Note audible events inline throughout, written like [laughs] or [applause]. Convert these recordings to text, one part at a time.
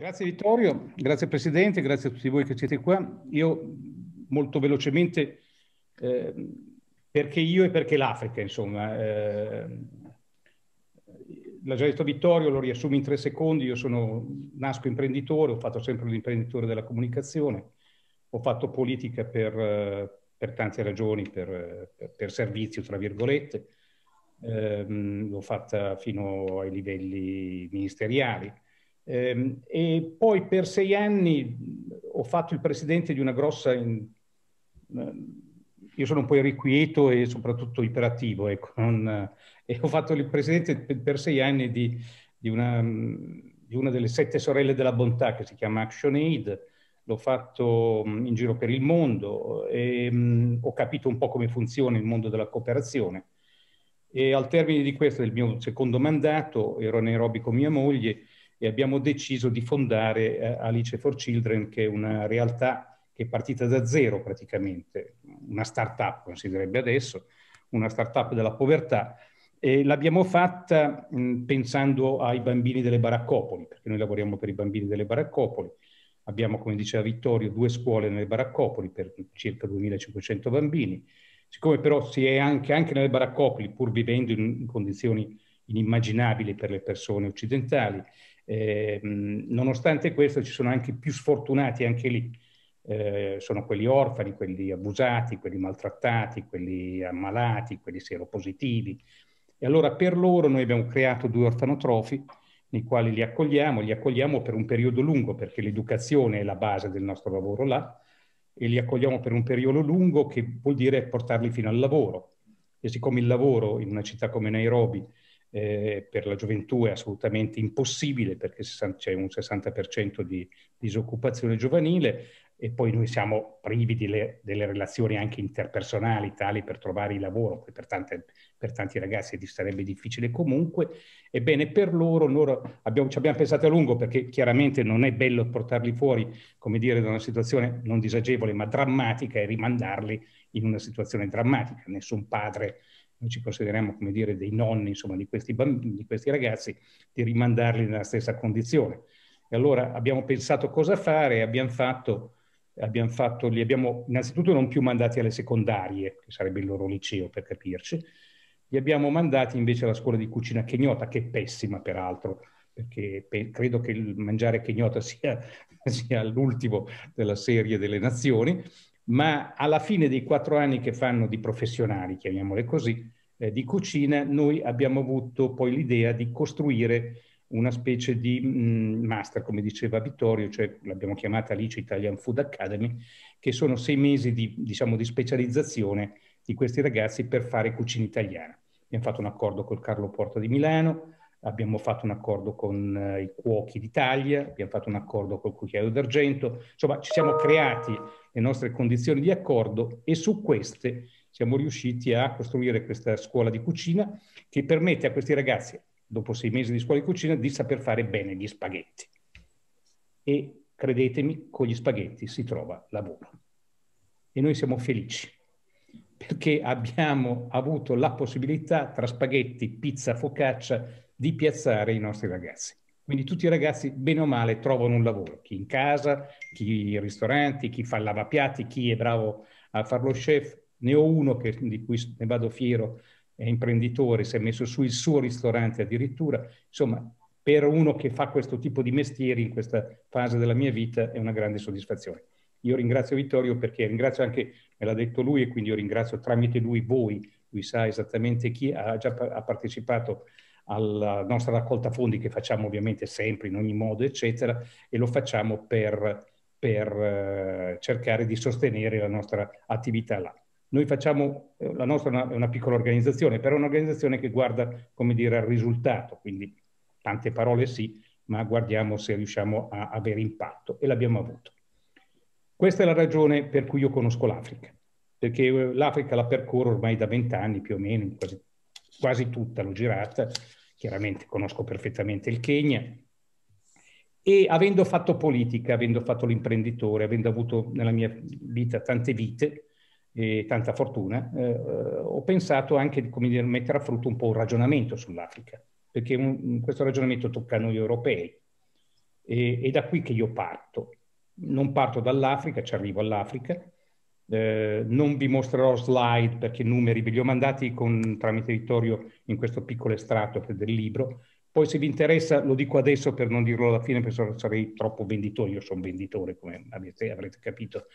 Grazie Vittorio, grazie Presidente, grazie a tutti voi che siete qua. Io molto velocemente, eh, perché io e perché l'Africa, insomma. Eh, l'ha già detto Vittorio, lo riassumo in tre secondi, io sono, nasco imprenditore, ho fatto sempre l'imprenditore della comunicazione, ho fatto politica per, eh, per tante ragioni, per, per, per, servizio, tra virgolette, eh, l'ho fatta fino ai livelli ministeriali Ehm, e poi per sei anni ho fatto il presidente di una grossa... In... Eh, io sono un po' irrequieto e soprattutto iperattivo, ecco, non... Eh, [laughs] e ho fatto il presidente per sei anni di, di, una, di, una, delle sette sorelle della bontà che si chiama Action Aid, l'ho fatto mm, in giro per il mondo e mh, mm, ho capito un po' come funziona il mondo della cooperazione. E al termine di questo, del mio secondo mandato, ero a Nairobi con mia moglie e abbiamo deciso di fondare eh, Alice for Children, che è una realtà che è partita da zero praticamente, una start-up, si direbbe adesso, una start-up della povertà, e l'abbiamo fatta mh, pensando ai bambini delle baraccopoli, perché noi lavoriamo per i bambini delle baraccopoli, Abbiamo, come diceva Vittorio, due scuole nelle baraccopoli per circa 2500 bambini. Siccome però si è anche, anche nelle baraccopoli, pur vivendo in, in condizioni inimmaginabili per le persone occidentali, eh, nonostante questo ci sono anche più sfortunati anche lì, eh, sono quelli orfani, quelli abusati, quelli maltrattati, quelli ammalati, quelli seropositivi. E allora per loro noi abbiamo creato due orfanotrofi nei quali li accogliamo, li accogliamo per un periodo lungo perché l'educazione è la base del nostro lavoro là e li accogliamo per un periodo lungo che vuol dire portarli fino al lavoro. E siccome il lavoro in una città come Nairobi eh, per la gioventù è assolutamente impossibile perché c'è un 60% di disoccupazione giovanile e poi noi siamo privi le, delle relazioni anche interpersonali tali per trovare il lavoro, che per, tante, per tanti ragazzi sarebbe difficile comunque, ebbene per loro, loro abbiamo, ci abbiamo pensato a lungo perché chiaramente non è bello portarli fuori, come dire, da una situazione non disagevole ma drammatica e rimandarli in una situazione drammatica, nessun padre noi ci consideriamo come dire dei nonni insomma, di, questi bambini, di questi ragazzi, di rimandarli nella stessa condizione. E allora abbiamo pensato cosa fare e abbiamo fatto, abbiamo fatto, li abbiamo innanzitutto non più mandati alle secondarie, che sarebbe il loro liceo per capirci, li abbiamo mandati invece alla scuola di cucina kegnota, che è pessima peraltro, perché pe- credo che il mangiare kegnota sia, [laughs] sia l'ultimo della serie delle nazioni, ma alla fine dei quattro anni che fanno di professionali, chiamiamole così, eh, di cucina, noi abbiamo avuto poi l'idea di costruire una specie di mh, mm, master, come diceva Vittorio, cioè l'abbiamo chiamata Alice Italian Food Academy, che sono sei mesi di, diciamo, di specializzazione di questi ragazzi per fare cucina italiana. Abbiamo fatto un accordo col Carlo Porta di Milano, abbiamo fatto un accordo con eh, i cuochi d'Italia, abbiamo fatto un accordo col cucchiaio d'argento, insomma ci siamo creati le nostre condizioni di accordo e su queste siamo riusciti a costruire questa scuola di cucina che permette a questi ragazzi, dopo sei mesi di scuola di cucina, di saper fare bene gli spaghetti. E credetemi, con gli spaghetti si trova lavoro. E noi siamo felici perché abbiamo avuto la possibilità tra spaghetti, pizza, focaccia di piazzare i nostri ragazzi. Quindi tutti i ragazzi, bene o male, trovano un lavoro, chi in casa, chi in ristoranti, chi fa il lavapiatti, chi è bravo a fare lo chef. Ne ho uno che, di cui ne vado fiero, è imprenditore, si è messo su il suo ristorante addirittura. Insomma, per uno che fa questo tipo di mestieri in questa fase della mia vita è una grande soddisfazione. Io ringrazio Vittorio perché ringrazio anche, me l'ha detto lui e quindi io ringrazio tramite lui voi, lui sa esattamente chi ha già ha partecipato alla nostra raccolta fondi che facciamo ovviamente sempre in ogni modo, eccetera, e lo facciamo per, per eh, cercare di sostenere la nostra attività là. Noi facciamo, eh, la nostra è una, una, piccola organizzazione, però è un'organizzazione che guarda, come dire, al risultato, quindi tante parole sì, ma guardiamo se riusciamo a avere impatto e l'abbiamo avuto. Questa è la ragione per cui io conosco l'Africa, perché eh, l'Africa la percorro ormai da vent'anni più o meno, quasi, quasi tutta l'ho girata, chiaramente conosco perfettamente il Kenya, e avendo fatto politica, avendo fatto l'imprenditore, avendo avuto nella mia vita tante vite e tanta fortuna, eh, eh ho pensato anche di dire, mettere a frutto un po' un ragionamento sull'Africa, perché un, questo ragionamento tocca a noi europei. E, è da qui che io parto. Non parto dall'Africa, ci arrivo all'Africa, eh, non vi mostrerò slide perché numeri ve li ho mandati con, tramite Vittorio in questo piccolo estratto del libro. Poi se vi interessa lo dico adesso per non dirlo alla fine, perché sarei troppo venditore, io sono venditore come avete, avrete capito,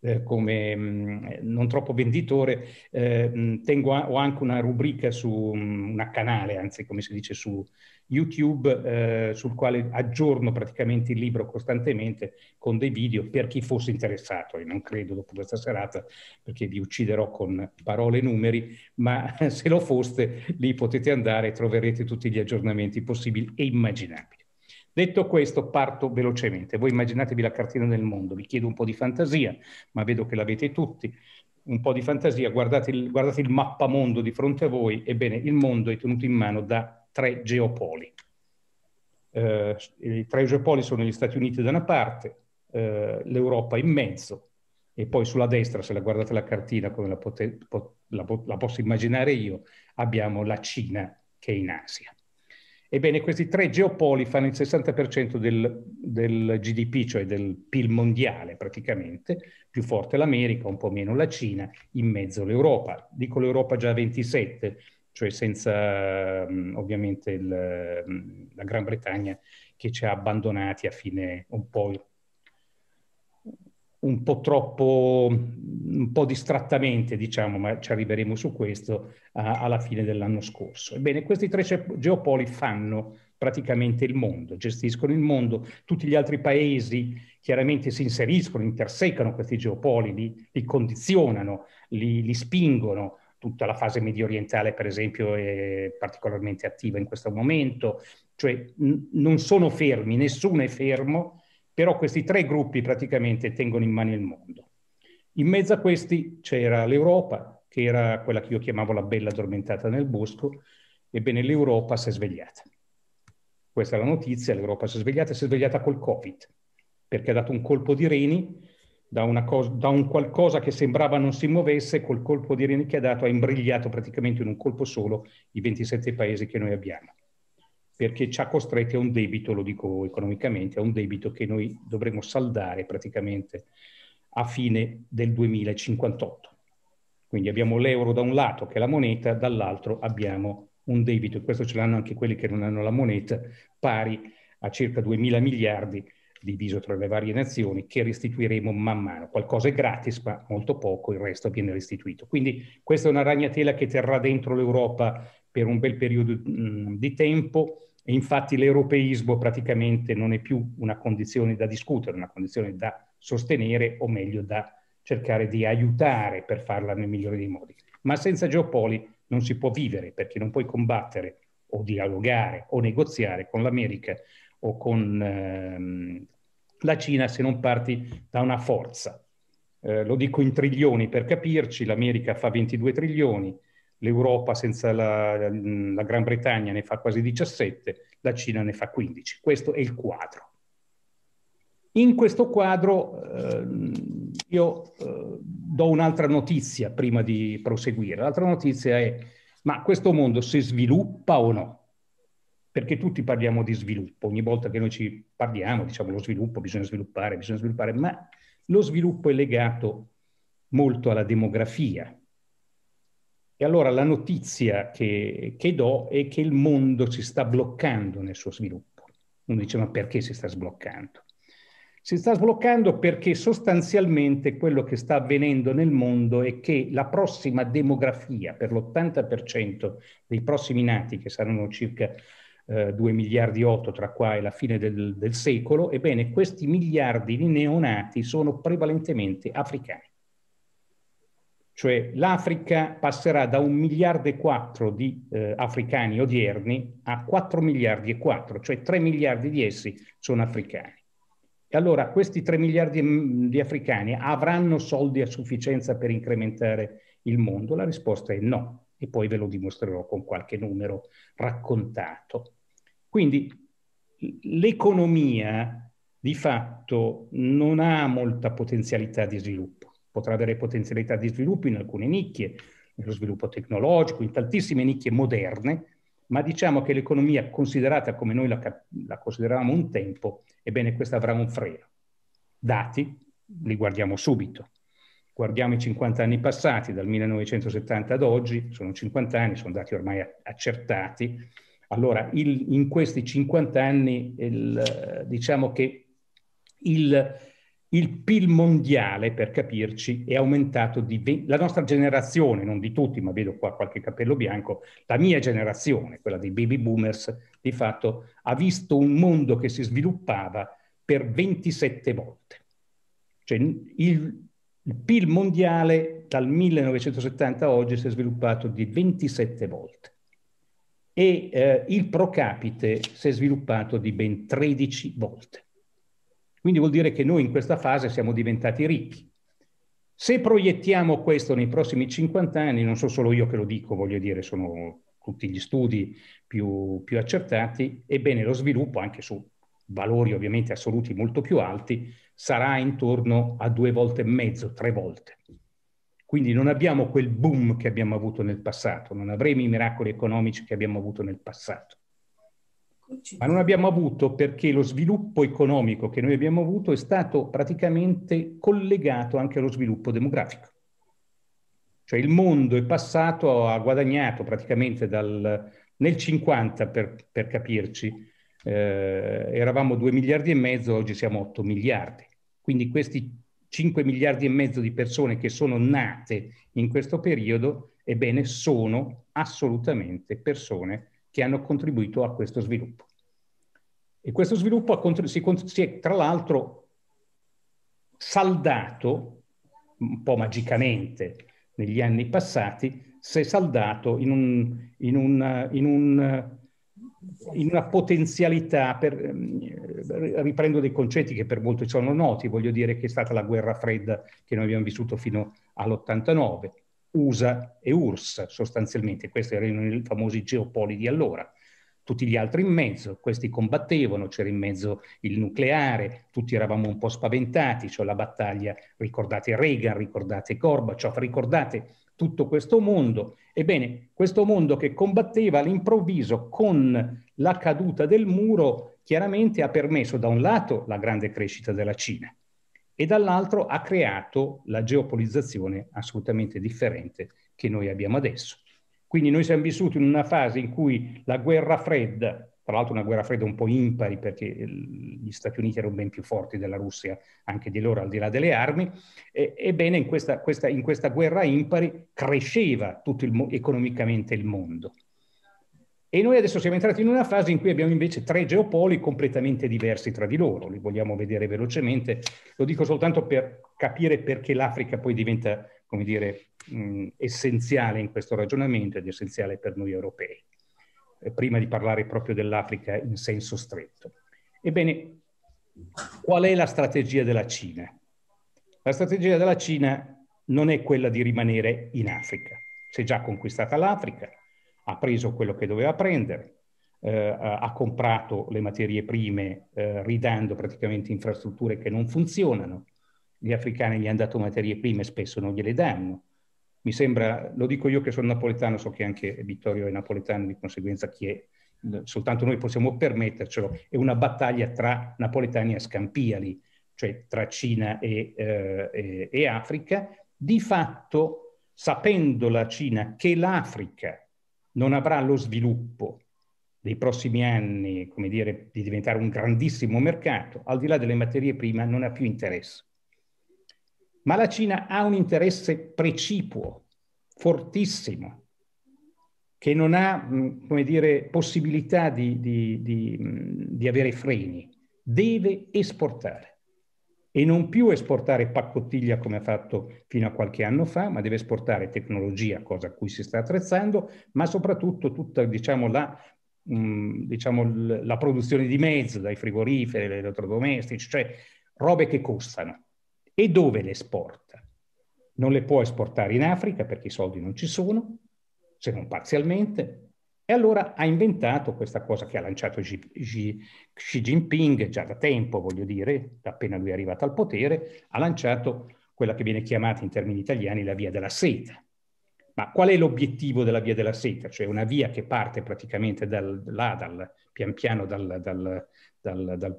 eh, come mh, mm, non troppo venditore, eh, mh, mm, tengo a, ho anche una rubrica su mh, mm, una canale, anzi come si dice su, YouTube eh, sul quale aggiorno praticamente il libro costantemente con dei video per chi fosse interessato e non credo dopo questa serata perché vi ucciderò con parole e numeri, ma [laughs] se lo foste lì potete andare e troverete tutti gli aggiornamenti possibili e immaginabili. Detto questo, parto velocemente. Voi immaginatevi la cartina del mondo, vi chiedo un po' di fantasia, ma vedo che l'avete tutti un po' di fantasia, guardate il, guardate il, mappamondo di fronte a voi, ebbene il mondo è tenuto in mano da tre geopoli. Eh, I tre geopoli sono gli Stati Uniti da una parte, eh, l'Europa in mezzo e poi sulla destra, se la guardate la cartina come la, pote- po- la, la posso immaginare io, abbiamo la Cina che è in Asia. Ebbene, questi tre geopoli fanno il 60% del, del, GDP, cioè del PIL mondiale praticamente, più forte l'America, un po' meno la Cina, in mezzo l'Europa. Dico l'Europa già a 27 cioè senza ovviamente il, la Gran Bretagna che ci ha abbandonati a fine un po', un po troppo, un po' distrattamente diciamo, ma ci arriveremo su questo, a, alla fine dell'anno scorso. Ebbene, questi tre geopoli fanno praticamente il mondo, gestiscono il mondo, tutti gli altri paesi chiaramente si inseriscono, intersecano questi geopoli, li, li condizionano, li, li spingono, tutta la fase medio orientale, per esempio, è particolarmente attiva in questo momento, cioè n- non sono fermi, nessuno è fermo, però questi tre gruppi praticamente tengono in mano il mondo. In mezzo a questi c'era l'Europa, che era quella che io chiamavo la bella addormentata nel bosco, ebbene l'Europa si è svegliata. Questa è la notizia, l'Europa si è svegliata, si è svegliata col Covid, perché ha dato un colpo di reni da, cosa, da, un qualcosa che sembrava non si muovesse, col colpo di reni che ha dato ha imbrigliato praticamente in un colpo solo i 27 paesi che noi abbiamo, perché ci ha costretti a un debito, lo dico economicamente, a un debito che noi dovremmo saldare praticamente a fine del 2058. Quindi abbiamo l'euro da un lato che è la moneta, dall'altro abbiamo un debito, e questo ce l'hanno anche quelli che non hanno la moneta, pari a circa 2 mila miliardi diviso tra le varie nazioni, che restituiremo man mano. Qualcosa è gratis, ma molto poco, il resto viene restituito. Quindi questa è una ragnatela che terrà dentro l'Europa per un bel periodo mh, di tempo e infatti l'europeismo praticamente non è più una condizione da discutere, una condizione da sostenere o meglio da cercare di aiutare per farla nel migliore dei modi. Ma senza Geopoli non si può vivere perché non puoi combattere o dialogare o negoziare con l'America o con ehm, la Cina se non parti da una forza. Eh, lo dico in trilioni per capirci, l'America fa 22 trilioni, l'Europa senza la, la, Gran Bretagna ne fa quasi 17, la Cina ne fa 15. Questo è il quadro. In questo quadro eh, io eh, do un'altra notizia prima di proseguire. L'altra notizia è, ma questo mondo si sviluppa o no? perché tutti parliamo di sviluppo, ogni volta che noi ci parliamo diciamo lo sviluppo, bisogna sviluppare, bisogna sviluppare, ma lo sviluppo è legato molto alla demografia. E allora la notizia che, che do è che il mondo si sta bloccando nel suo sviluppo. Uno dice ma perché si sta sbloccando? Si sta sbloccando perché sostanzialmente quello che sta avvenendo nel mondo è che la prossima demografia per l'80% dei prossimi nati, che saranno circa eh, 2 miliardi e 8 tra qua e la fine del, del secolo, ebbene questi miliardi di neonati sono prevalentemente africani. Cioè l'Africa passerà da 1 miliardo e 4 di eh, africani odierni a 4 miliardi e 4, cioè 3 miliardi di essi sono africani. E allora questi 3 miliardi mm, di africani avranno soldi a sufficienza per incrementare il mondo? La risposta è no, e poi ve lo dimostrerò con qualche numero raccontato. Quindi l'economia di fatto non ha molta potenzialità di sviluppo, potrà avere potenzialità di sviluppo in alcune nicchie, nello sviluppo tecnologico, in tantissime nicchie moderne, ma diciamo che l'economia considerata come noi la, la consideravamo un tempo, ebbene questa avrà un freno. Dati, li guardiamo subito. Guardiamo i 50 anni passati, dal 1970 ad oggi, sono 50 anni, sono dati ormai accertati, allora, il, in questi 50 anni, il, diciamo che il, il, PIL mondiale, per capirci, è aumentato di 20, la nostra generazione, non di tutti, ma vedo qua qualche capello bianco, la mia generazione, quella dei baby boomers, di fatto ha visto un mondo che si sviluppava per 27 volte. Cioè il, il PIL mondiale dal 1970 a oggi si è sviluppato di 27 volte e eh, il pro capite si è sviluppato di ben 13 volte. Quindi vuol dire che noi in questa fase siamo diventati ricchi. Se proiettiamo questo nei prossimi 50 anni, non sono solo io che lo dico, voglio dire, sono tutti gli studi più, più accertati, ebbene lo sviluppo anche su valori ovviamente assoluti molto più alti sarà intorno a due volte e mezzo, tre volte. Quindi non abbiamo quel boom che abbiamo avuto nel passato, non avremo i miracoli economici che abbiamo avuto nel passato. Ma non abbiamo avuto perché lo sviluppo economico che noi abbiamo avuto è stato praticamente collegato anche allo sviluppo demografico. Cioè il mondo è passato, ha guadagnato praticamente dal, nel 50 per, per capirci, eh, eravamo 2 miliardi e mezzo, oggi siamo 8 miliardi. Quindi questi 5 miliardi e mezzo di persone che sono nate in questo periodo, ebbene sono assolutamente persone che hanno contribuito a questo sviluppo. E questo sviluppo si, è tra l'altro saldato un po' magicamente negli anni passati, si è saldato in un, in un, in un in una potenzialità, per, ehm, riprendo dei concetti che per molti sono noti, voglio dire che è stata la guerra fredda che noi abbiamo vissuto fino all'89, USA e URSS sostanzialmente, questi erano i famosi geopoli di allora, tutti gli altri in mezzo, questi combattevano, c'era in mezzo il nucleare, tutti eravamo un po' spaventati, cioè la battaglia, ricordate Reagan, ricordate Gorbaciov, ricordate tutto questo mondo Ebbene, questo mondo che combatteva all'improvviso con la caduta del muro chiaramente ha permesso da un lato la grande crescita della Cina e dall'altro ha creato la geopolizzazione assolutamente differente che noi abbiamo adesso. Quindi noi siamo vissuti in una fase in cui la guerra fredda tra l'altro una guerra fredda un po' impari perché ehm, gli Stati Uniti erano ben più forti della Russia anche di loro al di là delle armi, e, ebbene in questa, questa, in questa, guerra impari cresceva tutto il, economicamente il mondo. E noi adesso siamo entrati in una fase in cui abbiamo invece tre geopoli completamente diversi tra di loro, li vogliamo vedere velocemente, lo dico soltanto per capire perché l'Africa poi diventa, come dire, mh, mm, essenziale in questo ragionamento ed essenziale per noi europei. Eh, prima di parlare proprio dell'Africa in senso stretto. Ebbene, qual è la strategia della Cina? La strategia della Cina non è quella di rimanere in Africa. Si è già conquistata l'Africa, ha preso quello che doveva prendere, eh, ha comprato le materie prime eh, ridando praticamente infrastrutture che non funzionano. Gli africani gli hanno dato materie prime, spesso non gliele danno mi sembra, lo dico io che sono napoletano, so che anche Vittorio è napoletano, di conseguenza chi è, soltanto noi possiamo permettercelo, è una battaglia tra napoletani e scampiali, cioè tra Cina e, eh, e, e Africa, di fatto sapendo la Cina che l'Africa non avrà lo sviluppo dei prossimi anni, come dire, di diventare un grandissimo mercato, al di là delle materie prime non ha più interesse ma la Cina ha un interesse precipuo, fortissimo, che non ha, mm, come dire, possibilità di, di, di, mm, di avere freni. Deve esportare e non più esportare paccottiglia come ha fatto fino a qualche anno fa, ma deve esportare tecnologia, cosa a cui si sta attrezzando, ma soprattutto tutta diciamo, la, mh, mm, diciamo, la produzione di mezzi, dai frigoriferi, agli elettrodomestici, cioè robe che costano. E dove le esporta? Non le può esportare in Africa perché i soldi non ci sono, se non parzialmente. E allora ha inventato questa cosa che ha lanciato Xi, Xi, Xi Jinping già da tempo, voglio dire, appena lui è arrivato al potere, ha lanciato quella che viene chiamata in termini italiani la via della seta, ma qual è l'obiettivo della via della seta? Cioè una via che parte praticamente dal, là, dal, pian piano dal, dal,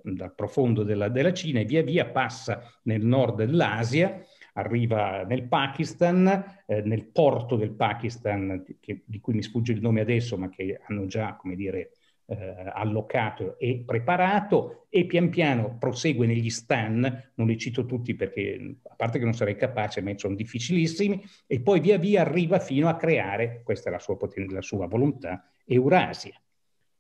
dal profondo della, della, Cina e via via passa nel nord dell'Asia, arriva nel Pakistan, eh, nel porto del Pakistan, che, di cui mi sfugge il nome adesso, ma che hanno già, come dire, eh, allocato e preparato e pian piano prosegue negli stan, non li cito tutti perché a parte che non sarei capace, ma sono difficilissimi, e poi via via arriva fino a creare, questa è la sua, la sua volontà, Eurasia.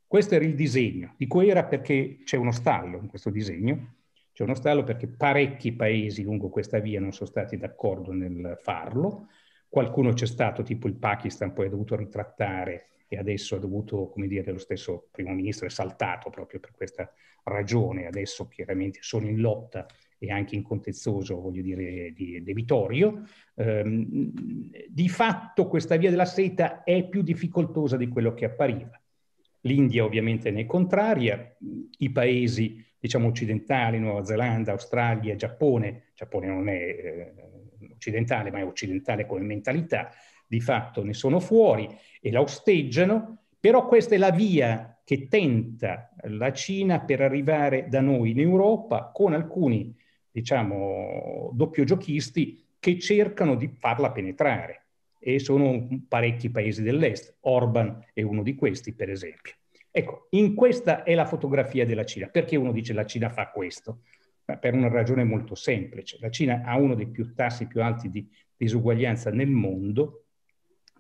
Questo era il disegno, di cui era perché c'è uno stallo in questo disegno, c'è uno stallo perché parecchi paesi lungo questa via non sono stati d'accordo nel farlo, qualcuno c'è stato, tipo il Pakistan, poi ha dovuto ritrattare e adesso ha dovuto, come dire, lo stesso primo ministro è saltato proprio per questa ragione, adesso chiaramente sono in lotta e anche in contenzioso, voglio dire, di debitorio. Ehm, di fatto questa via della seta è più difficoltosa di quello che appariva. L'India ovviamente ne è contraria, i paesi diciamo occidentali, Nuova Zelanda, Australia, Giappone, Giappone non è eh, occidentale ma è occidentale come mentalità, di fatto ne sono fuori e la osteggiano, però questa è la via che tenta la Cina per arrivare da noi in Europa con alcuni, diciamo, doppiogiochisti che cercano di farla penetrare e sono parecchi paesi dell'est. Orban è uno di questi, per esempio. Ecco, in questa è la fotografia della Cina. Perché uno dice la Cina fa questo? Ma per una ragione molto semplice. La Cina ha uno dei più tassi più alti di disuguaglianza nel mondo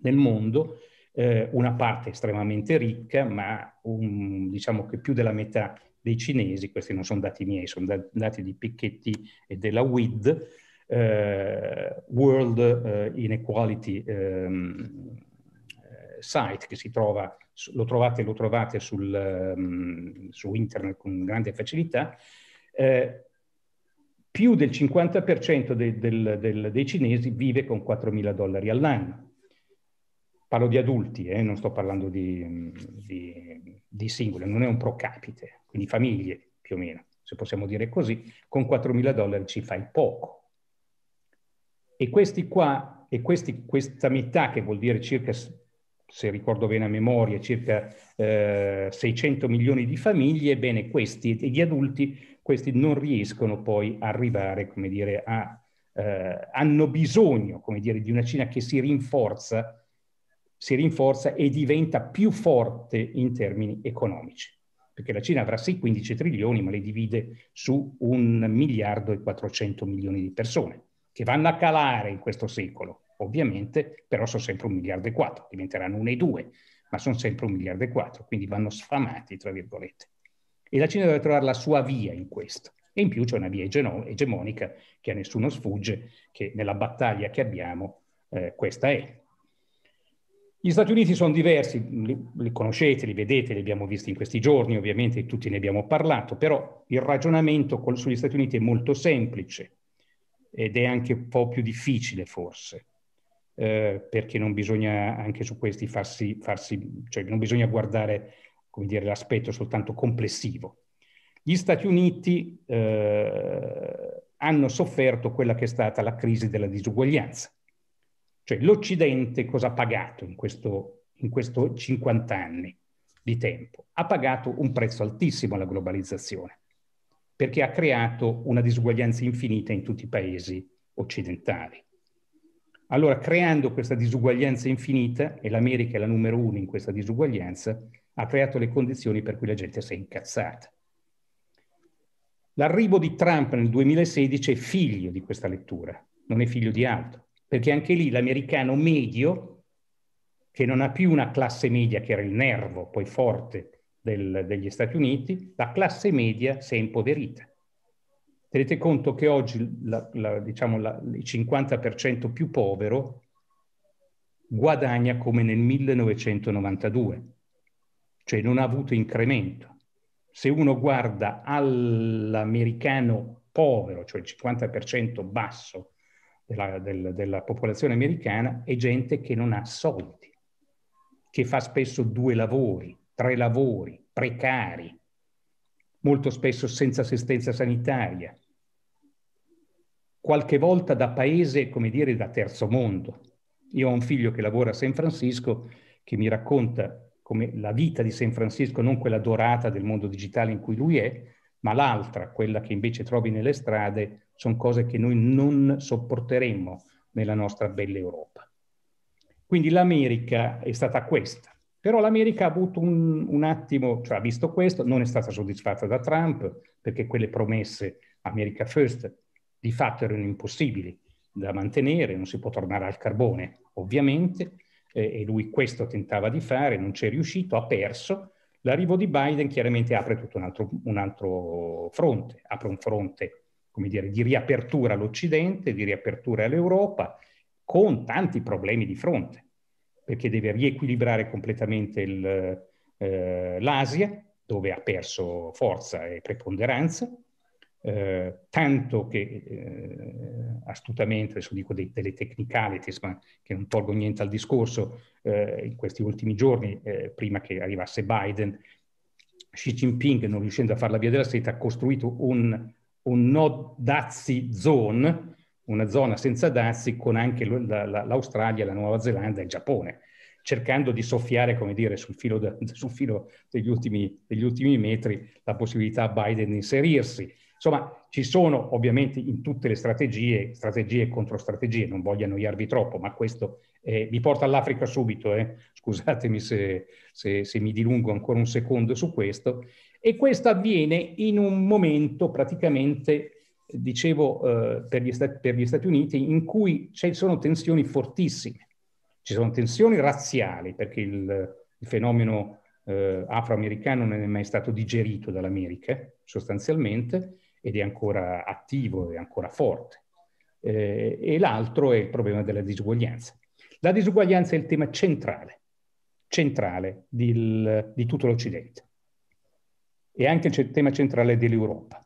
nel mondo, eh, una parte estremamente ricca, ma un, diciamo che più della metà dei cinesi, questi non sono dati miei, sono da, dati di Piketty e della WID, eh, World eh, Inequality ehm, eh, Site, che si trova, lo trovate, lo trovate sul, um, su internet con grande facilità, eh, più del 50% de, del, del, dei cinesi vive con 4.000 dollari all'anno. Parlo di adulti, eh, non sto parlando di, mm, di, di singole, non è un pro capite, quindi famiglie più o meno, se possiamo dire così, con 4.000 dollari ci fai poco. E questi qua, e questi, questa metà, che vuol dire circa, se ricordo bene a memoria, circa eh, 600 milioni di famiglie, ebbene questi e gli adulti, questi non riescono poi a arrivare, come dire, a, eh, hanno bisogno, come dire, di una Cina che si rinforza si rinforza e diventa più forte in termini economici, perché la Cina avrà sì 15 trilioni, ma le divide su un miliardo e 400 milioni di persone, che vanno a calare in questo secolo, ovviamente, però sono sempre un miliardo e quattro, diventeranno 1 e due, ma sono sempre un miliardo e quattro, quindi vanno sfamati, tra virgolette. E la Cina deve trovare la sua via in questo. E in più c'è una via egemonica che a nessuno sfugge, che nella battaglia che abbiamo eh, questa è, gli Stati Uniti sono diversi, li, li, conoscete, li vedete, li abbiamo visti in questi giorni, ovviamente tutti ne abbiamo parlato, però il ragionamento col, sugli Stati Uniti è molto semplice ed è anche un po' più difficile forse, eh, perché non bisogna anche su questi farsi, farsi cioè non bisogna guardare dire, l'aspetto soltanto complessivo. Gli Stati Uniti eh, hanno sofferto quella che è stata la crisi della disuguaglianza cioè l'Occidente cosa ha pagato in questo, in questo 50 anni di tempo? Ha pagato un prezzo altissimo alla globalizzazione, perché ha creato una disuguaglianza infinita in tutti i paesi occidentali. Allora, creando questa disuguaglianza infinita, e l'America è la numero uno in questa disuguaglianza, ha creato le condizioni per cui la gente si è incazzata. L'arrivo di Trump nel 2016 è figlio di questa lettura, non è figlio di altro perché anche lì l'americano medio, che non ha più una classe media che era il nervo poi forte del, degli Stati Uniti, la classe media si è impoverita. Tenete conto che oggi la, la, diciamo la, il 50% più povero guadagna come nel 1992, cioè non ha avuto incremento. Se uno guarda all'americano povero, cioè il 50% basso della, del, della popolazione americana è gente che non ha soldi, che fa spesso due lavori, tre lavori, precari, molto spesso senza assistenza sanitaria, qualche volta da paese, come dire, da terzo mondo. Io ho un figlio che lavora a San Francisco che mi racconta come la vita di San Francisco, non quella dorata del mondo digitale in cui lui è, ma l'altra, quella che invece trovi nelle strade, sono cose che noi non sopporteremmo nella nostra bella Europa. Quindi l'America è stata questa. Però l'America ha avuto un, un attimo, cioè ha visto questo, non è stata soddisfatta da Trump, perché quelle promesse America First di fatto erano impossibili da mantenere, non si può tornare al carbone, ovviamente, eh, e lui questo tentava di fare, non ci è riuscito, ha perso, L'arrivo di Biden chiaramente apre tutto un altro, un altro fronte, apre un fronte, come dire, di riapertura all'Occidente, di riapertura all'Europa, con tanti problemi di fronte, perché deve riequilibrare completamente il, eh, l'Asia, dove ha perso forza e preponderanza, eh, tanto che eh, astutamente, adesso dico dei, delle technicalities, ma che non tolgo niente al discorso, eh, in questi ultimi giorni, eh, prima che arrivasse Biden, Xi Jinping, non riuscendo a fare la via della seta, ha costruito un, un no dazi zone, una zona senza dazi, con anche l'Australia, la Nuova Zelanda e il Giappone cercando di soffiare, come dire, sul filo, de, [laughs] sul filo degli, ultimi, degli, ultimi, metri la possibilità a Biden di inserirsi. Insomma, ci sono ovviamente in tutte le strategie, strategie contro strategie, non voglio annoiarvi troppo, ma questo eh, mi porta all'Africa subito, eh. [laughs] scusatemi se, se, se mi dilungo ancora un secondo su questo, e questo avviene in un momento praticamente dicevo, eh, per, gli Stati, per, gli Stati, Uniti, in cui ci sono tensioni fortissime. Ci sono tensioni razziali, perché il, il fenomeno eh, afroamericano non è mai stato digerito dall'America, sostanzialmente, ed è ancora attivo, è ancora forte. Eh, e l'altro è il problema della disuguaglianza. La disuguaglianza è il tema centrale, centrale di, di tutto l'Occidente e anche il tema centrale dell'Europa.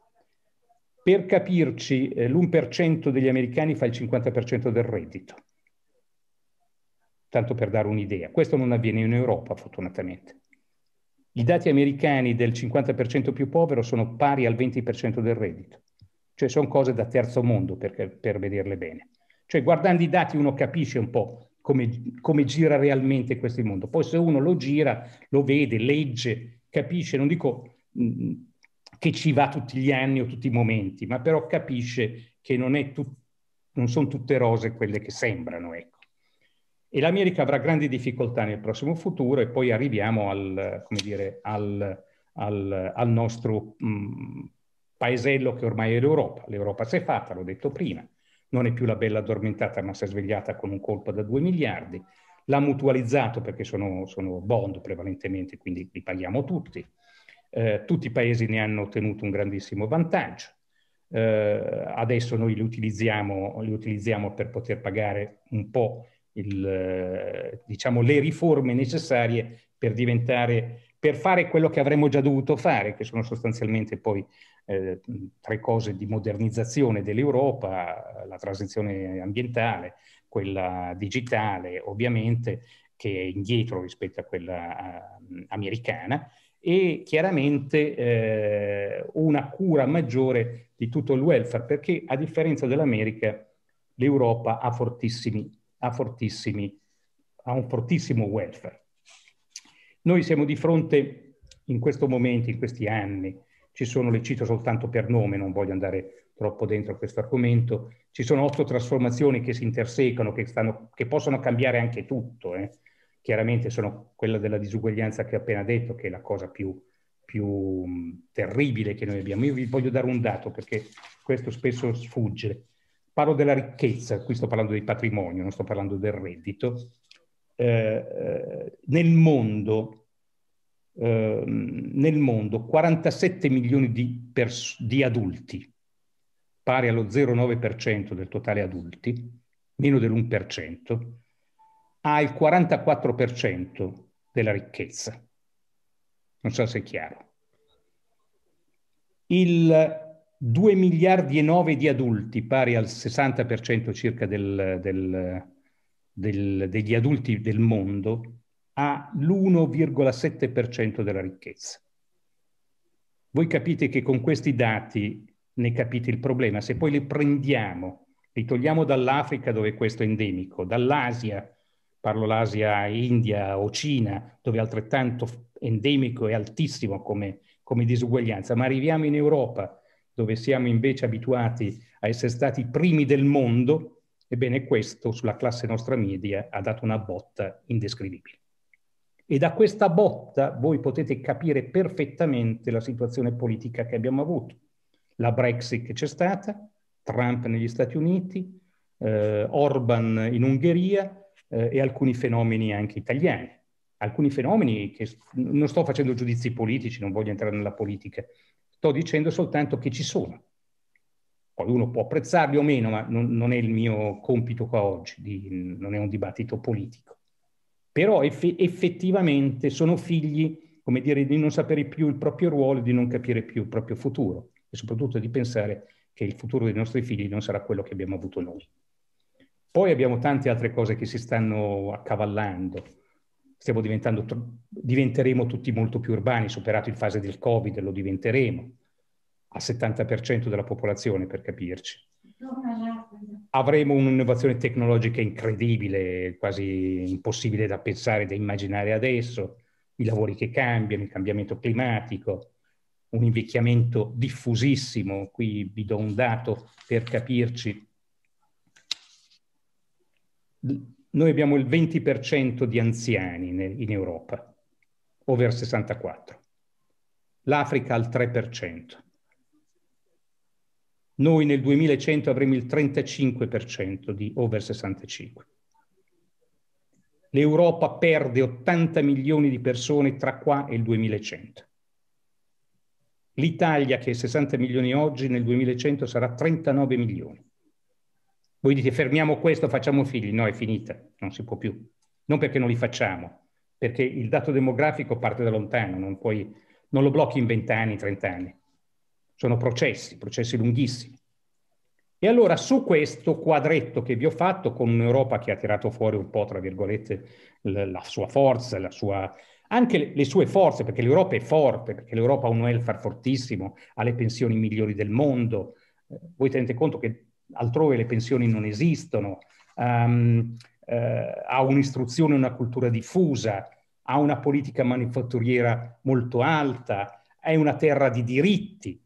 Per capirci, eh, l'1% degli americani fa il 50% del reddito tanto per dare un'idea. Questo non avviene in Europa, fortunatamente. I dati americani del 50% più povero sono pari al 20% del reddito, cioè sono cose da terzo mondo per, per vederle bene. Cioè guardando i dati uno capisce un po' come, come gira realmente questo mondo. Poi se uno lo gira, lo vede, legge, capisce, non dico mh, mm, mm, che ci va tutti gli anni o tutti i momenti, ma però capisce che non, tu- non sono tutte rose quelle che sembrano. Ecco e l'America avrà grandi difficoltà nel prossimo futuro e poi arriviamo al, dire, al, al, al nostro mh, paesello che ormai è l'Europa. L'Europa si è fatta, l'ho detto prima, non è più la bella addormentata ma si è svegliata con un colpo da 2 miliardi, l'ha mutualizzato perché sono, sono bond prevalentemente, quindi li paghiamo tutti. Eh, tutti i paesi ne hanno ottenuto un grandissimo vantaggio. Eh, adesso noi li utilizziamo, li utilizziamo per poter pagare un po' il, diciamo, le riforme necessarie per diventare per fare quello che avremmo già dovuto fare, che sono sostanzialmente poi eh, tre cose di modernizzazione dell'Europa, la transizione ambientale, quella digitale ovviamente, che è indietro rispetto a quella uh, americana, e chiaramente eh, una cura maggiore di tutto il welfare, perché a differenza dell'America l'Europa ha fortissimi a, fortissimi, a un fortissimo welfare. Noi siamo di fronte in questo momento, in questi anni, ci sono, le cito soltanto per nome, non voglio andare troppo dentro a questo argomento, ci sono otto trasformazioni che si intersecano, che, stanno, che possono cambiare anche tutto. Eh. Chiaramente sono quella della disuguaglianza che ho appena detto, che è la cosa più, più terribile che noi abbiamo. Io vi voglio dare un dato perché questo spesso sfugge parlo della ricchezza, qui sto parlando di patrimonio, non sto parlando del reddito, eh, nel, mondo, eh, nel mondo 47 ehm, milioni di, di adulti, pari allo 0,9% del totale adulti, meno dell'1%, ha il 44% della ricchezza. Non so se è chiaro. Il 2 miliardi e 9 di adulti, pari al 60% circa del, del, del, degli adulti del mondo, ha l'1,7% della ricchezza. Voi capite che con questi dati ne capite il problema. Se poi li prendiamo, li togliamo dall'Africa dove questo è endemico, dall'Asia, parlo l'Asia, India o Cina, dove è altrettanto endemico e altissimo come, come disuguaglianza, ma arriviamo in Europa dove siamo invece abituati a essere stati i primi del mondo, ebbene questo sulla classe nostra media ha dato una botta indescrivibile. E da questa botta voi potete capire perfettamente la situazione politica che abbiamo avuto. La Brexit che c'è stata, Trump negli Stati Uniti, eh, Orban in Ungheria eh, e alcuni fenomeni anche italiani. Alcuni fenomeni che non sto facendo giudizi politici, non voglio entrare nella politica, Sto dicendo soltanto che ci sono. Poi uno può apprezzarli o meno, ma non, non è il mio compito qua oggi, di, non è un dibattito politico. Però eff- effettivamente sono figli, come dire, di non sapere più il proprio ruolo, di non capire più il proprio futuro e soprattutto di pensare che il futuro dei nostri figli non sarà quello che abbiamo avuto noi. Poi abbiamo tante altre cose che si stanno accavallando stiamo diventando, diventeremo tutti molto più urbani, superato il fase del Covid, lo diventeremo, al 70% della popolazione per capirci. Avremo un'innovazione tecnologica incredibile, quasi impossibile da pensare, da immaginare adesso, i lavori che cambiano, il cambiamento climatico, un invecchiamento diffusissimo, qui vi do un dato per capirci, noi abbiamo il 20% di anziani in, Europa, over 64. L'Africa ha il 3%. Noi nel 2100 avremo il 35% di over 65. L'Europa perde 80 milioni di persone tra qua e il 2100. L'Italia, che è 60 milioni oggi, nel 2100 sarà 39 milioni. Voi dite fermiamo questo, facciamo figli. No, è finita, non si può più. Non perché non li facciamo, perché il dato demografico parte da lontano, non, puoi, non lo blocchi in 20 anni, 30 anni. Sono processi, processi lunghissimi. E allora su questo quadretto che vi ho fatto, con un'Europa che ha tirato fuori un po', tra virgolette, la sua forza, la sua, anche le sue forze, perché l'Europa è forte, perché l'Europa ha un welfare fortissimo, ha le pensioni migliori del mondo. Eh, voi tenete conto che altrove le pensioni non esistono, um, eh, ha un'istruzione e una cultura diffusa, ha una politica manifatturiera molto alta, è una terra di diritti,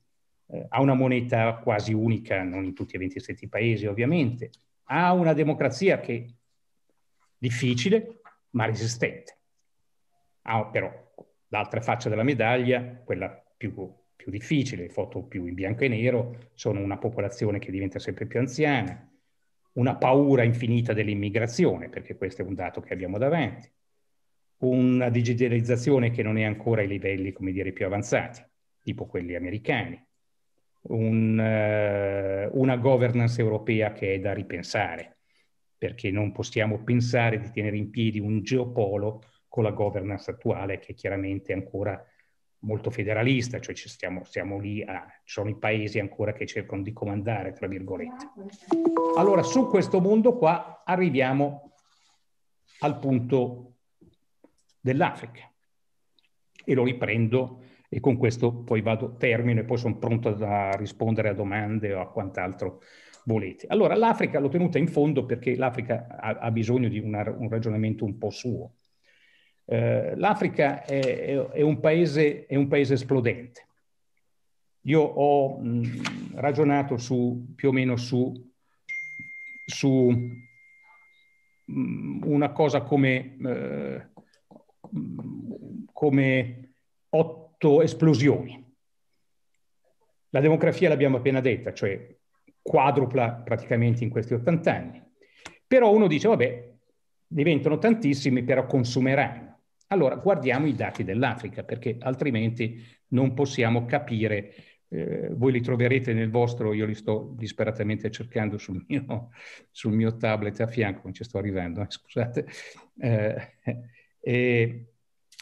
eh, ha una moneta quasi unica, non in tutti e 27 i paesi ovviamente, ha una democrazia che è difficile ma resistente. Ha però l'altra faccia della medaglia, quella più più difficile, foto più in bianco e nero, sono una popolazione che diventa sempre più anziana, una paura infinita dell'immigrazione, perché questo è un dato che abbiamo davanti, una digitalizzazione che non è ancora ai livelli, come dire, più avanzati, tipo quelli americani, un, uh, una governance europea che è da ripensare, perché non possiamo pensare di tenere in piedi un geopolo con la governance attuale che chiaramente ancora molto federalista, cioè ci stiamo, stiamo lì, a, sono i paesi ancora che cercano di comandare, tra virgolette. Allora, su questo mondo qua arriviamo al punto dell'Africa. E lo riprendo e con questo poi vado, termino e poi sono pronto a rispondere a domande o a quant'altro volete. Allora, l'Africa l'ho tenuta in fondo perché l'Africa ha, ha bisogno di una, un ragionamento un po' suo. Eh, L'Africa è, è, è, un paese, è un paese esplodente. Io ho mh, ragionato su, più o meno su, su mh, una cosa come, eh, come otto esplosioni. La demografia l'abbiamo appena detta, cioè quadrupla praticamente in questi 80 anni. Però uno dice, vabbè, diventano tantissimi, però consumeranno. Allora, guardiamo i dati dell'Africa, perché altrimenti non possiamo capire. Eh, voi li troverete nel vostro, io li sto disperatamente cercando sul mio, sul mio tablet a fianco, non ci sto arrivando, eh, scusate. Eh,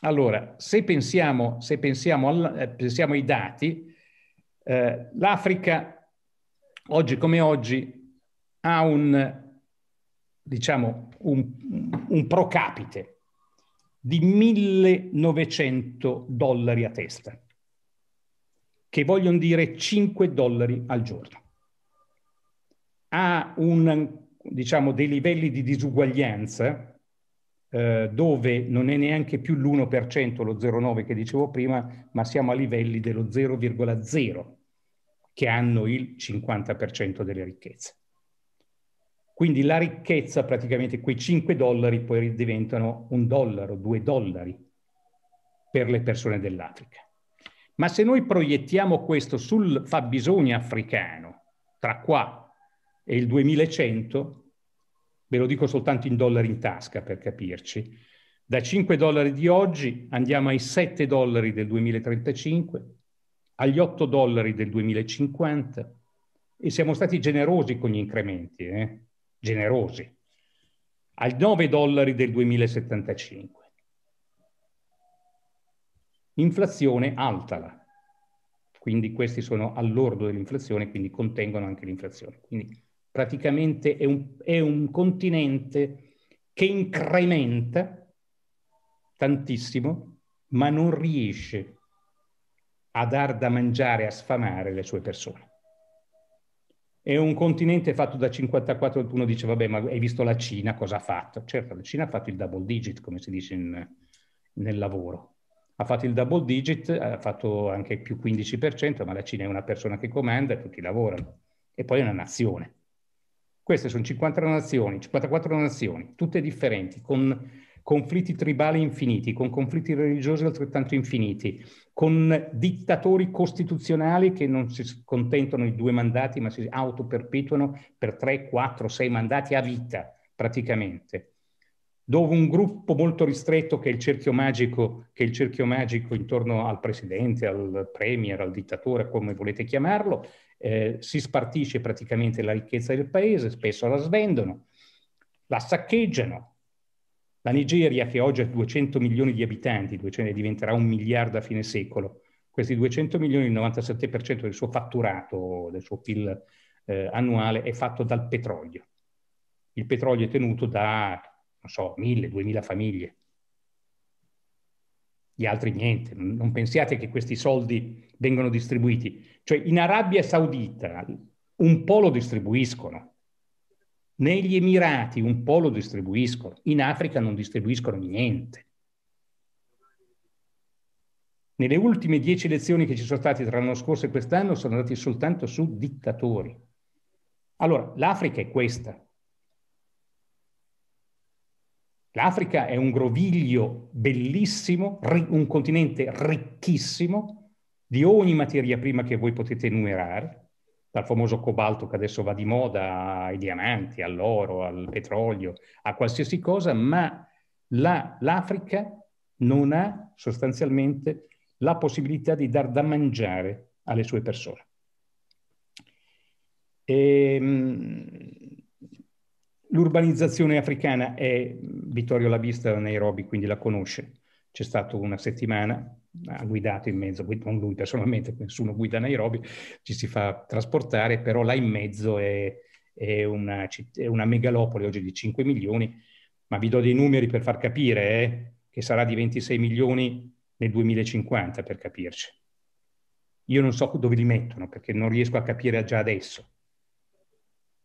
allora, se pensiamo, se pensiamo, al, eh, pensiamo ai dati, eh, l'Africa oggi come oggi ha un, diciamo, un, un pro capite di 1900 dollari a testa, che vogliono dire 5 dollari al giorno. Ha un, diciamo, dei livelli di disuguaglianza eh, dove non è neanche più l'1%, lo 0,9 che dicevo prima, ma siamo a livelli dello 0,0 che hanno il 50% delle ricchezze. Quindi la ricchezza, praticamente quei 5 dollari poi diventano un dollaro, due dollari per le persone dell'Africa. Ma se noi proiettiamo questo sul fabbisogno africano, tra qua e il 2100, ve lo dico soltanto in dollari in tasca per capirci, da 5 dollari di oggi andiamo ai 7 dollari del 2035, agli 8 dollari del 2050 e siamo stati generosi con gli incrementi. Eh? generosi, ai 9 dollari del 2075. Inflazione altala, quindi questi sono all'ordo dell'inflazione, quindi contengono anche l'inflazione. Quindi praticamente è un, è un continente che incrementa tantissimo, ma non riesce a dar da mangiare, a sfamare le sue persone è un continente fatto da 54, uno dice vabbè ma hai visto la Cina cosa ha fatto? Certo, la Cina ha fatto il double digit come si dice in, nel lavoro, ha fatto il double digit, ha fatto anche più 15%, ma la Cina è una persona che comanda e tutti lavorano, e poi è una nazione. Queste sono 50 nazioni, 54 nazioni, tutte differenti, con conflitti tribali infiniti, con conflitti religiosi altrettanto infiniti, con dittatori costituzionali che non si contentano di due mandati ma si autoperpetuano per tre, quattro, sei mandati a vita praticamente, dove un gruppo molto ristretto che è il cerchio magico, che è il cerchio magico intorno al presidente, al premier, al dittatore, come volete chiamarlo, eh, si spartisce praticamente la ricchezza del paese, spesso la svendono, la saccheggiano, la Nigeria, che oggi ha 200 milioni di abitanti, 200, diventerà un miliardo a fine secolo, questi 200 milioni, il 97% del suo fatturato, del suo PIL eh, annuale, è fatto dal petrolio. Il petrolio è tenuto da, non so, 1000, 2000 famiglie. Gli altri niente, non pensiate che questi soldi vengano distribuiti. Cioè in Arabia Saudita un po' lo distribuiscono, negli Emirati un po' lo distribuiscono, in Africa non distribuiscono niente. Nelle ultime dieci elezioni che ci sono state tra l'anno scorso e quest'anno sono andati soltanto su dittatori. Allora, l'Africa è questa. L'Africa è un groviglio bellissimo, un continente ricchissimo di ogni materia prima che voi potete enumerare, dal famoso cobalto che adesso va di moda ai diamanti, all'oro, al petrolio, a qualsiasi cosa, ma la, l'Africa non ha sostanzialmente la possibilità di dar da mangiare alle sue persone. E, ehm, l'urbanizzazione africana è, Vittorio l'ha vista a Nairobi, quindi la conosce, c'è stata una settimana ha guidato in mezzo, non lui personalmente, nessuno guida Nairobi, ci si fa trasportare, però là in mezzo è, è, una, è una, megalopoli oggi di 5 milioni, ma vi do dei numeri per far capire eh, che sarà di 26 milioni nel 2050 per capirci. Io non so dove li mettono perché non riesco a capire già adesso.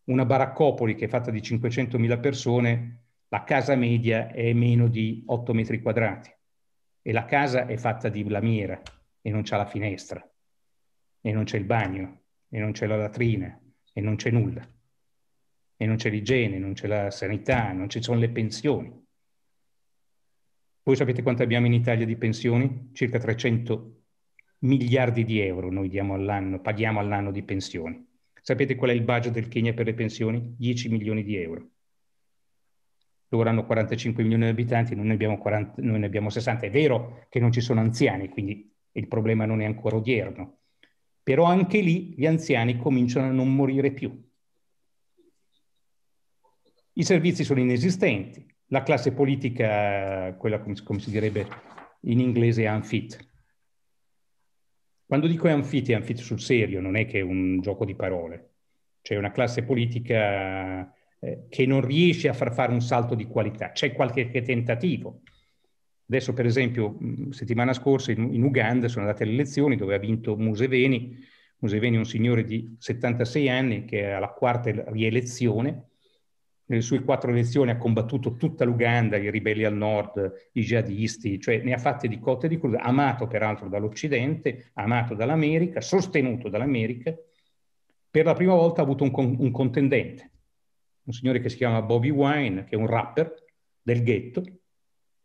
Una baraccopoli che è fatta di 500.000 persone, la casa media è meno di 8 metri quadrati e la casa è fatta di lamiera e non c'è la finestra e non c'è il bagno e non c'è la latrina e non c'è nulla e non c'è l'igiene, non c'è la sanità, non ci sono le pensioni. Voi sapete quanto abbiamo in Italia di pensioni? Circa 300 miliardi di euro noi diamo all'anno, paghiamo all'anno di pensioni. Sapete qual è il budget del Kenya per le pensioni? 10 milioni di euro loro hanno 45 milioni di abitanti, noi ne abbiamo, 40, noi ne abbiamo 60. È vero che non ci sono anziani, quindi il problema non è ancora odierno, però anche lì gli anziani cominciano a non morire più. I servizi sono inesistenti, la classe politica, quella come, come si direbbe in inglese, è unfit. Quando dico è unfit, è unfit sul serio, non è che è un gioco di parole. C'è cioè, una classe politica eh, che non riesce a far fare un salto di qualità. C'è qualche tentativo. Adesso, per esempio, settimana scorsa in, in Uganda sono andate le elezioni dove ha vinto Museveni. Museveni è un signore di 76 anni che è alla quarta rielezione. Nelle sue quattro elezioni ha combattuto tutta l'Uganda, i ribelli al nord, i jihadisti, cioè ne ha fatte di cotte e di crude, amato peraltro dall'Occidente, amato dall'America, sostenuto dall'America. Per la prima volta ha avuto un, un contendente un signore che si chiama Bobby Wine, che è un rapper del ghetto,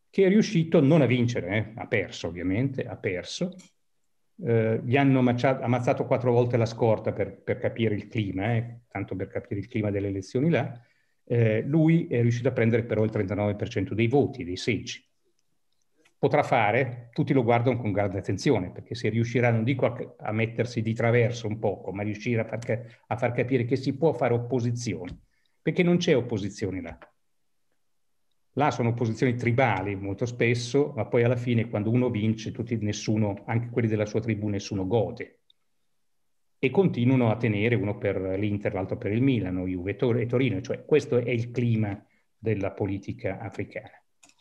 che è riuscito non a vincere, eh, ha perso ovviamente, ha perso. Eh, gli hanno macciato, ammazzato quattro volte la scorta per, per capire il clima, eh, tanto per capire il clima delle elezioni là. Eh, lui è riuscito a prendere però il 39% dei voti, dei seggi. Potrà fare, tutti lo guardano con grande attenzione, perché se riuscirà, non dico a, a mettersi di traverso un poco, ma riuscire a far, a far capire che si può fare opposizione perché non c'è opposizione là. Là sono opposizioni tribali molto spesso, ma poi alla fine quando uno vince, tutti, nessuno, anche quelli della sua tribù, nessuno gode. E continuano a tenere uno per l'Inter, l'altro per il Milano, Juve e Torino, cioè questo è il clima della politica africana.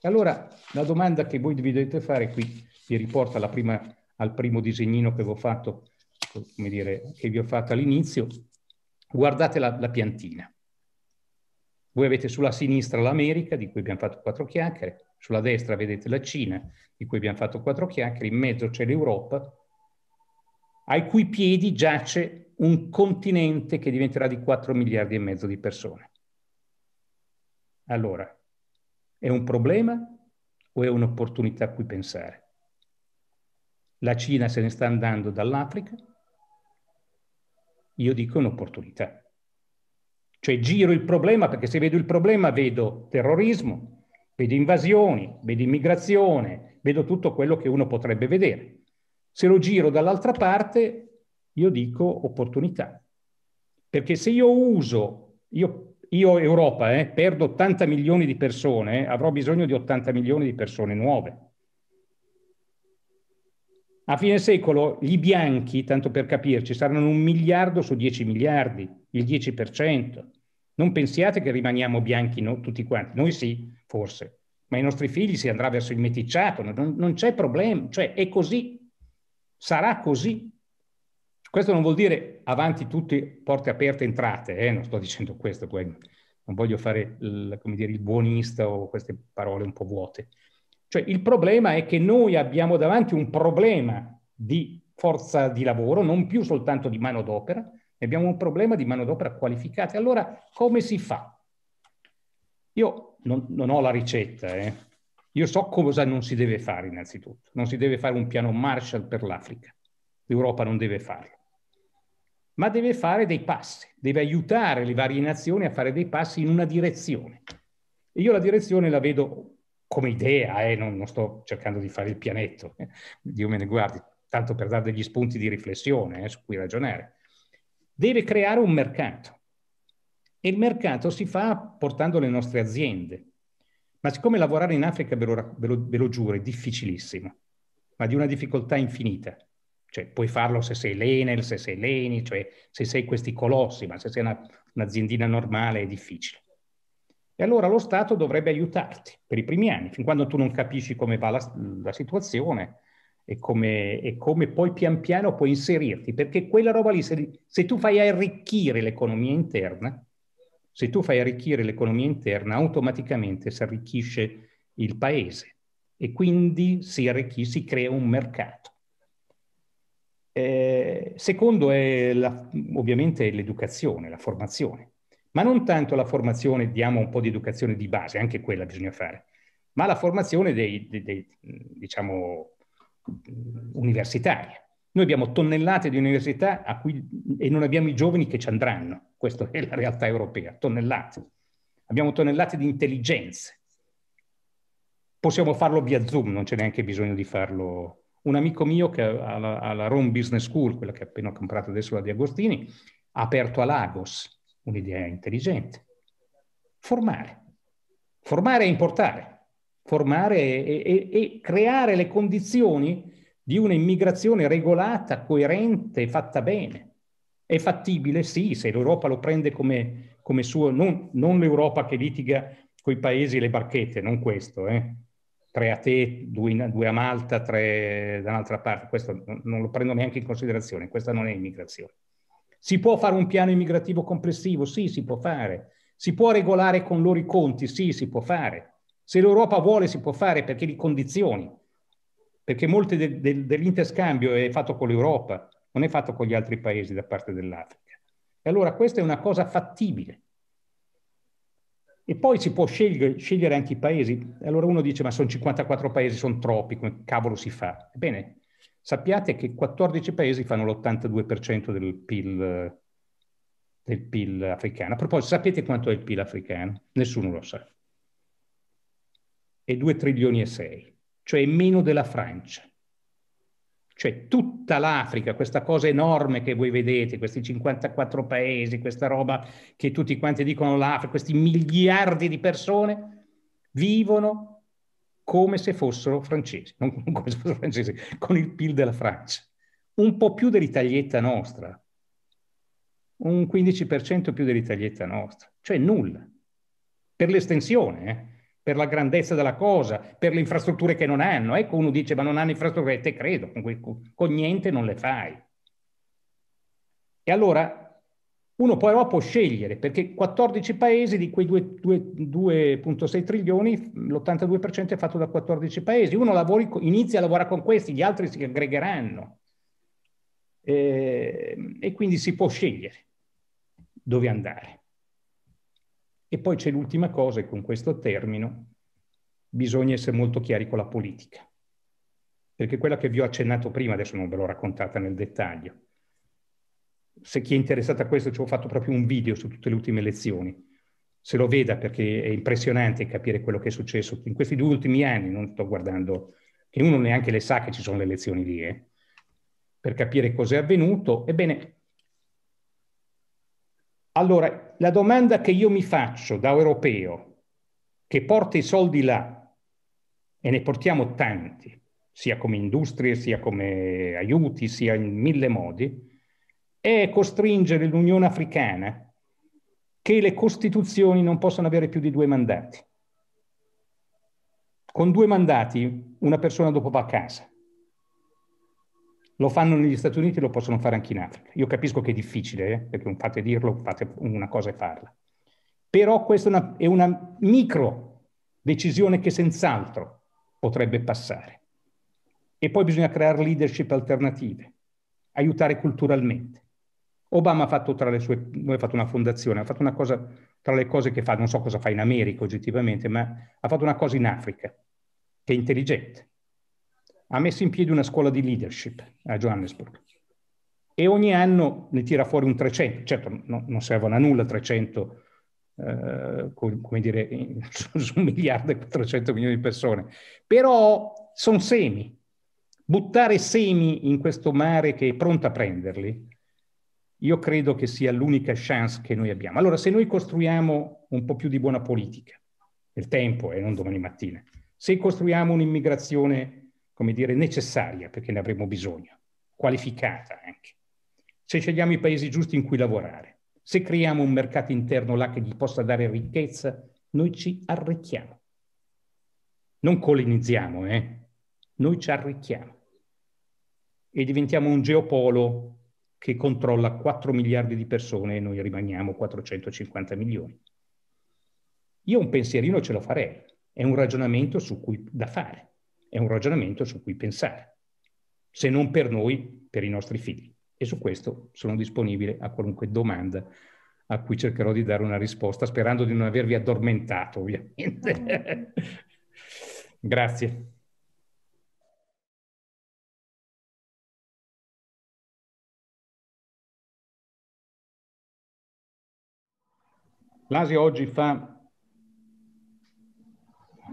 Allora la domanda che voi vi dovete fare qui vi riporta prima, al primo disegnino che, fatto, dire, che vi ho fatto all'inizio. Guardate la, la piantina voi avete sulla sinistra l'America, di cui abbiamo fatto quattro chiacchiere, sulla destra vedete la Cina, di cui abbiamo fatto quattro chiacchiere, in mezzo c'è l'Europa, ai cui piedi giace un continente che diventerà di 4 miliardi e mezzo di persone. Allora, è un problema o è un'opportunità a cui pensare? La Cina se ne sta andando dall'Africa? Io dico un'opportunità. Cioè giro il problema perché se vedo il problema vedo terrorismo, vedo invasioni, vedo immigrazione, vedo tutto quello che uno potrebbe vedere. Se lo giro dall'altra parte, io dico opportunità. Perché se io uso, io, io Europa, eh, perdo 80 milioni di persone, eh, avrò bisogno di 80 milioni di persone nuove. A fine secolo gli bianchi, tanto per capirci, saranno un miliardo su 10 miliardi il 10%. Non pensiate che rimaniamo bianchi no? tutti quanti, noi sì, forse, ma i nostri figli si andrà verso il meticciato, non, non c'è problema, cioè è così, sarà così. Questo non vuol dire avanti tutti, porte aperte, entrate, eh? non sto dicendo questo, poi non voglio fare il, dire, il buonista o queste parole un po' vuote. Cioè il problema è che noi abbiamo davanti un problema di forza di lavoro, non più soltanto di mano d'opera, abbiamo un problema di manodopera qualificata. Allora, come si fa? Io non, non ho la ricetta, eh. io so cosa non si deve fare innanzitutto. Non si deve fare un piano Marshall per l'Africa, l'Europa non deve farlo, ma deve fare dei passi, deve aiutare le varie nazioni a fare dei passi in una direzione. E io la direzione la vedo come idea, eh, non, non sto cercando di fare il pianetto, eh. Dio me ne guardi, tanto per dare degli spunti di riflessione eh, su cui ragionare deve creare un mercato e il mercato si fa portando le nostre aziende. Ma siccome lavorare in Africa, ve lo, ve lo, ve lo giuro, è difficilissimo, ma di una difficoltà infinita. Cioè, puoi farlo se sei l'Enel, se sei l'Eni, cioè se sei questi colossi, ma se sei una, un'aziendina normale è difficile. E allora lo Stato dovrebbe aiutarti per i primi anni, fin quando tu non capisci come va la, la situazione, e come, e come, poi pian piano puoi inserirti, perché quella roba lì, se, se, tu fai arricchire l'economia interna, se tu fai arricchire l'economia interna, automaticamente si arricchisce il paese e quindi si arricchisce, si crea un mercato. Eh, secondo è la, ovviamente l'educazione, la formazione, ma non tanto la formazione, diamo un po' di educazione di base, anche quella bisogna fare, ma la formazione dei, dei, dei diciamo, universitarie. Noi abbiamo tonnellate di università cui, e non abbiamo i giovani che ci andranno, questa è la realtà europea, tonnellate. Abbiamo tonnellate di intelligenze. Possiamo farlo via Zoom, non c'è neanche bisogno di farlo. Un amico mio che ha la Rome Business School, quella che ha appena comprato adesso la Di Agostini, ha aperto a Lagos un'idea intelligente. Formare. Formare e importare formare e, e, e creare le condizioni di un'immigrazione regolata, coerente, fatta bene. È fattibile? Sì, se l'Europa lo prende come, come suo, non, non l'Europa che litiga con i paesi e le barchette, non questo, eh. tre a te, due, in, due a Malta, tre da un'altra parte, questo non lo prendo neanche in considerazione, questa non è immigrazione. Si può fare un piano immigrativo complessivo? Sì, si può fare. Si può regolare con loro i conti? Sì, si può fare. Se l'Europa vuole si può fare perché li condizioni, perché molto de, de, dell'interscambio è fatto con l'Europa, non è fatto con gli altri paesi da parte dell'Africa. E allora questa è una cosa fattibile. E poi si può scegliere, scegliere anche i paesi. Allora uno dice, ma sono 54 paesi, sono troppi, come cavolo si fa? Ebbene, sappiate che 14 paesi fanno l'82% del PIL, del PIL africano. A proposito, sapete quanto è il PIL africano? Nessuno lo sa e 2 trilioni e 6, cioè meno della Francia. Cioè tutta l'Africa, questa cosa enorme che voi vedete, questi 54 paesi, questa roba che tutti quanti dicono l'Africa, questi miliardi di persone vivono come se fossero francesi, non [laughs] come se fossero francesi, con il PIL della Francia. Un po' più dell'Italietta nostra, un 15% più dell'Italietta nostra, cioè nulla. Per l'estensione, eh? per la grandezza della cosa, per le infrastrutture che non hanno. Ecco, uno dice, ma non hanno infrastrutture, te credo, con, con niente non le fai. E allora uno però può scegliere, perché 14 paesi di quei 2,6 trilioni, l'82% è fatto da 14 paesi. Uno lavori, inizia a lavorare con questi, gli altri si aggregheranno. E, ehm, e quindi si può scegliere dove andare. E poi c'è l'ultima cosa, e con questo termino, bisogna essere molto chiari con la politica. Perché quella che vi ho accennato prima, adesso non ve l'ho raccontata nel dettaglio, se chi è interessato a questo ci ho fatto proprio un video su tutte le ultime elezioni, se lo veda perché è impressionante capire quello che è successo in questi due ultimi anni, non sto guardando, che uno neanche le sa che ci sono le elezioni lì, eh, per capire cos'è avvenuto. Ebbene, allora la domanda che io mi faccio da europeo, che porta i soldi là, e ne portiamo tanti, sia come industrie, sia come aiuti, sia in mille modi, è costringere l'Unione Africana che le costituzioni non possono avere più di due mandati. Con due mandati una persona dopo va a casa. Lo fanno negli Stati Uniti, lo possono fare anche in Africa. Io capisco che è difficile, eh, perché un fate dirlo, fate una cosa e farla. Però questa è una, è una micro decisione che senz'altro potrebbe passare. E poi bisogna creare leadership alternative, aiutare culturalmente. Obama ha fatto tra le sue, noi ha fatto una fondazione, ha fatto una cosa tra le cose che fa, non so cosa fa in America oggettivamente, ma ha fatto una cosa in Africa, che è intelligente ha messo in piedi una scuola di leadership a Johannesburg e ogni anno ne tira fuori un 300, certo no, non servono a nulla 300, eh, come dire, su [laughs] un miliardo e 400 milioni di persone, però sono semi. Buttare semi in questo mare che è pronto a prenderli, io credo che sia l'unica chance che noi abbiamo. Allora, se noi costruiamo un po' più di buona politica, nel tempo e non domani mattina, se costruiamo un'immigrazione come dire, necessaria perché ne avremo bisogno, qualificata anche. Se scegliamo i paesi giusti in cui lavorare, se creiamo un mercato interno là che gli possa dare ricchezza, noi ci arricchiamo. Non colonizziamo, eh? noi ci arricchiamo e diventiamo un geopolo che controlla 4 miliardi di persone e noi rimaniamo 450 milioni. Io un pensierino ce lo farei, è un ragionamento su cui da fare è un ragionamento su cui pensare, se non per noi, per i nostri figli. E su questo sono disponibile a qualunque domanda a cui cercherò di dare una risposta, sperando di non avervi addormentato, ovviamente. Mm. [laughs] Grazie. L'Asia oggi fa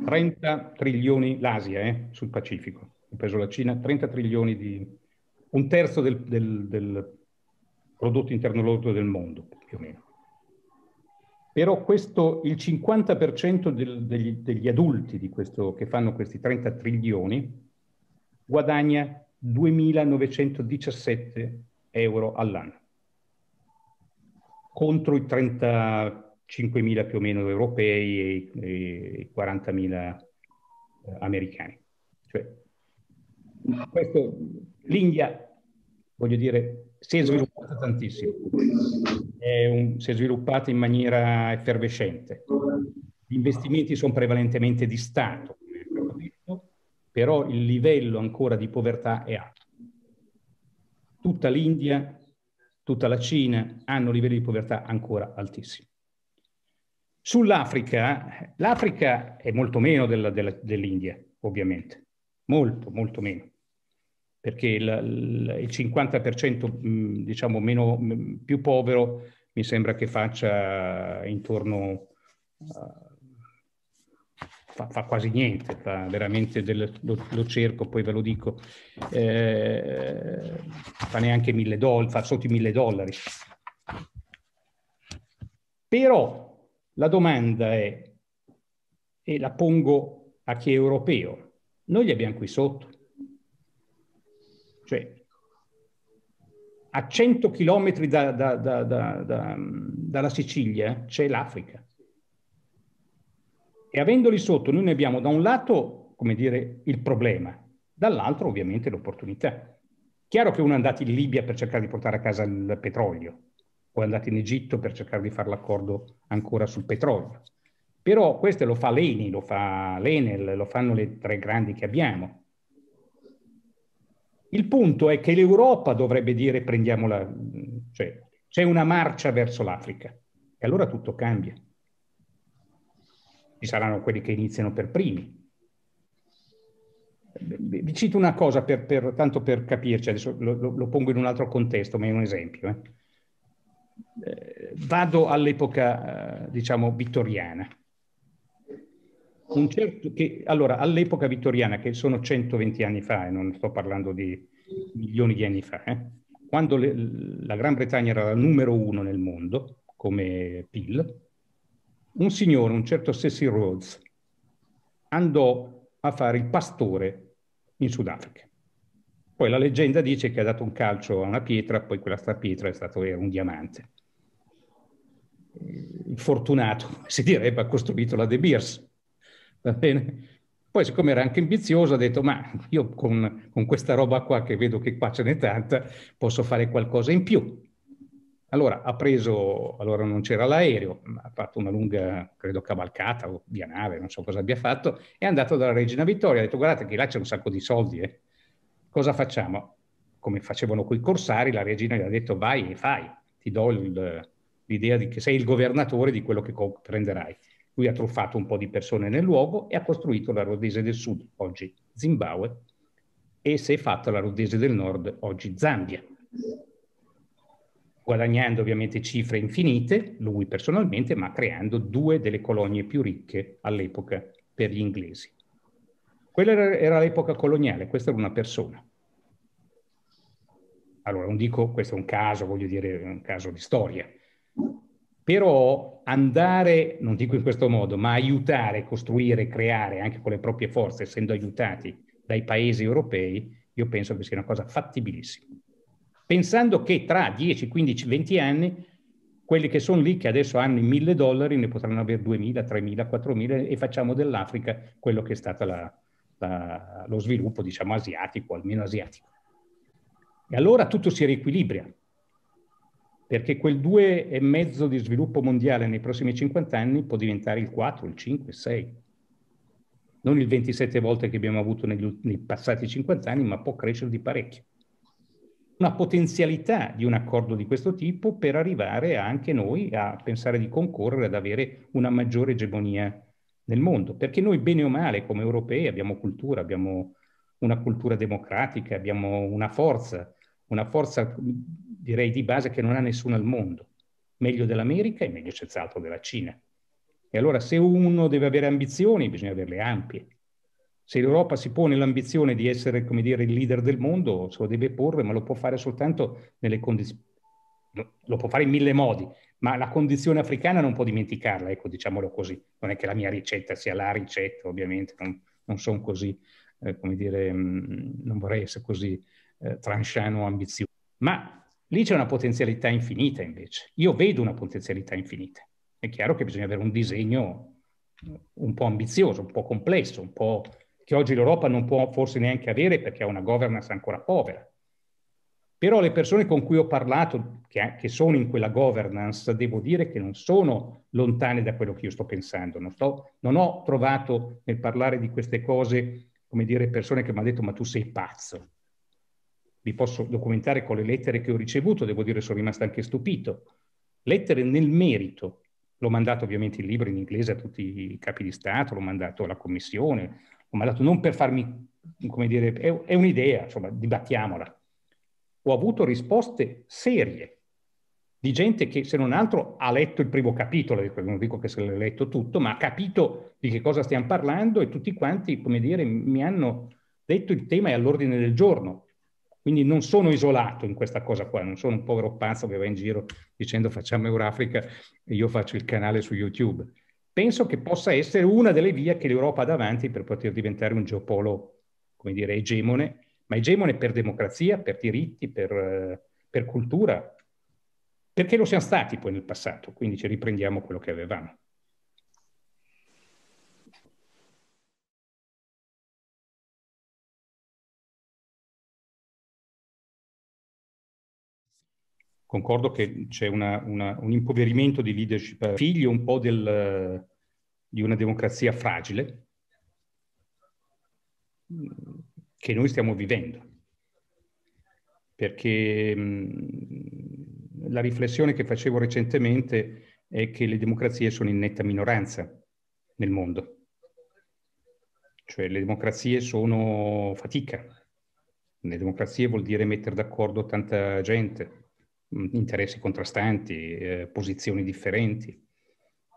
30 trilioni, l'Asia eh, sul Pacifico, compreso la Cina, 30 trilioni di, un terzo del, del, del prodotto interno lordo del mondo, più o meno. Però questo, il 50% del, degli, degli, adulti questo, che fanno questi 30 trilioni guadagna 2.917 euro all'anno contro i 30 5.000 più o meno europei e, 40.000 eh, americani. Cioè, questo, L'India, voglio dire, si è sviluppata tantissimo, è un, si è sviluppata in maniera effervescente. Gli investimenti sono prevalentemente di Stato, detto, però il livello ancora di povertà è alto. Tutta l'India, tutta la Cina hanno livelli di povertà ancora altissimi. Sull'Africa, l'Africa è molto meno della, della, dell'India, ovviamente, molto, molto meno, perché il, il 50% mm, diciamo meno, mm, più povero mi sembra che faccia intorno, uh, fa, fa, quasi niente, fa veramente, del, lo, lo, cerco, poi ve lo dico, eh, fa neanche mille dollari, fa sotto i mille dollari. Però la domanda è, e la pongo a chi è europeo, noi li abbiamo qui sotto. Cioè, a 100 chilometri da, da, da, dalla Sicilia c'è l'Africa. E avendoli sotto, noi ne abbiamo da un lato, come dire, il problema, dall'altro ovviamente l'opportunità. Chiaro che uno è andato in Libia per cercare di portare a casa il petrolio, poi è andato in Egitto per cercare di fare l'accordo ancora sul petrolio. Però questo lo fa l'ENI, lo fa l'Enel, lo fanno le tre grandi che abbiamo. Il punto è che l'Europa dovrebbe dire prendiamola, cioè c'è una marcia verso l'Africa e allora tutto cambia. Ci saranno quelli che iniziano per primi. Vi cito una cosa, per, per, tanto per capirci, adesso lo, lo, lo, pongo in un altro contesto, ma è un esempio. Eh eh, vado all'epoca, eh, diciamo, vittoriana. Certo che, allora, all'epoca vittoriana, che sono 120 anni fa, e non sto parlando di milioni di anni fa, eh, quando le, la Gran Bretagna era la numero uno nel mondo come PIL, un signore, un certo Cecil Rhodes, andò a fare il pastore in Sudafrica. Poi la leggenda dice che ha dato un calcio a una pietra, poi quella pietra è stato un diamante. Eh, Il fortunato, si direbbe, ha costruito la De Beers. Va bene? Poi, siccome era anche ambizioso, ha detto: Ma io con, con, questa roba qua, che vedo che qua ce n'è tanta, posso fare qualcosa in più. Allora ha preso, allora non c'era l'aereo, ha fatto una lunga, credo, cavalcata o via nave, non so cosa abbia fatto, è andato dalla regina Vittoria, ha detto: Guardate che là c'è un sacco di soldi, eh. Cosa facciamo? Come facevano coi corsari, la regina gli ha detto vai e fai, ti do il, l'idea di che sei il governatore di quello che prenderai. Lui ha truffato un po' di persone nel luogo e ha costruito la Rodese del Sud, oggi Zimbabwe, e si è fatta la Rodese del Nord, oggi Zambia. Guadagnando ovviamente cifre infinite, lui personalmente, ma creando due delle colonie più ricche all'epoca per gli inglesi. Quella era, era l'epoca coloniale, questa era una persona. Allora, non dico, questo è un caso, voglio dire, è un caso di storia. Però andare, non dico in questo modo, ma aiutare, costruire, creare anche con le proprie forze, essendo aiutati dai paesi europei, io penso che sia una cosa fattibilissima. Pensando che tra 10, 15, 20 anni quelli che sono lì che adesso hanno i 1000 dollari ne potranno avere 2000, 3000, 4000 e facciamo dell'Africa quello che è stata la, questa, lo sviluppo diciamo asiatico, almeno asiatico. E allora tutto si riequilibra, perché quel 2,5 di sviluppo mondiale nei prossimi 50 anni può diventare il 4, il 5, il 6, non il 27 volte che abbiamo avuto negli, nei passati 50 anni, ma può crescere di parecchio. Una potenzialità di un accordo di questo tipo per arrivare anche noi a pensare di concorrere ad avere una maggiore egemonia nel mondo, perché noi bene o male come europei abbiamo cultura, abbiamo una cultura democratica, abbiamo una forza, una forza direi di base che non ha nessuno al mondo, meglio dell'America e meglio senz'altro della Cina. E allora se uno deve avere ambizioni bisogna averle ampie. Se l'Europa si pone l'ambizione di essere, come dire, il leader del mondo, se lo deve porre, ma lo può fare soltanto nelle condizioni lo può fare in mille modi, ma la condizione africana non può dimenticarla, ecco, diciamolo così. Non è che la mia ricetta sia la ricetta, ovviamente, non, non sono così, eh, come dire, mh, mm, non vorrei essere così eh, tranchant o ambizioso. Ma lì c'è una potenzialità infinita, invece. Io vedo una potenzialità infinita. È chiaro che bisogna avere un disegno eh, un po' ambizioso, un po' complesso, un po' che oggi l'Europa non può forse neanche avere perché ha una governance ancora povera però le persone con cui ho parlato, che, che, sono in quella governance, devo dire che non sono lontane da quello che io sto pensando. Non, sto, non ho trovato nel parlare di queste cose, come dire, persone che mi hanno detto ma tu sei pazzo. Vi posso documentare con le lettere che ho ricevuto, devo dire sono rimasto anche stupito. Lettere nel merito. L'ho mandato ovviamente il libro in inglese a tutti i capi di Stato, l'ho mandato alla Commissione, l'ho mandato non per farmi, come dire, è, è un'idea, insomma, dibattiamola ho avuto risposte serie di gente che se non altro ha letto il primo capitolo, ecco, non dico che se l'ha letto tutto, ma ha capito di che cosa stiamo parlando e tutti quanti, come dire, mi hanno detto il tema è all'ordine del giorno. Quindi non sono isolato in questa cosa qua, non sono un povero pazzo che va in giro dicendo facciamo Eurafrica e io faccio il canale su YouTube. Penso che possa essere una delle vie che l'Europa ha davanti per poter diventare un geopolo, come dire, egemone ma egemone per democrazia, per diritti, per, eh, per cultura, perché lo siamo stati poi nel passato, quindi ci riprendiamo quello che avevamo. concordo che c'è una, una, un impoverimento di leadership, eh, figlio un po' del, eh, di una democrazia fragile, che noi stiamo vivendo. Perché mm, la riflessione che facevo recentemente è che le democrazie sono in netta minoranza nel mondo. Cioè le democrazie sono fatica. Le democrazie vuol dire mettere d'accordo tanta gente, mm, interessi contrastanti, eh, posizioni differenti,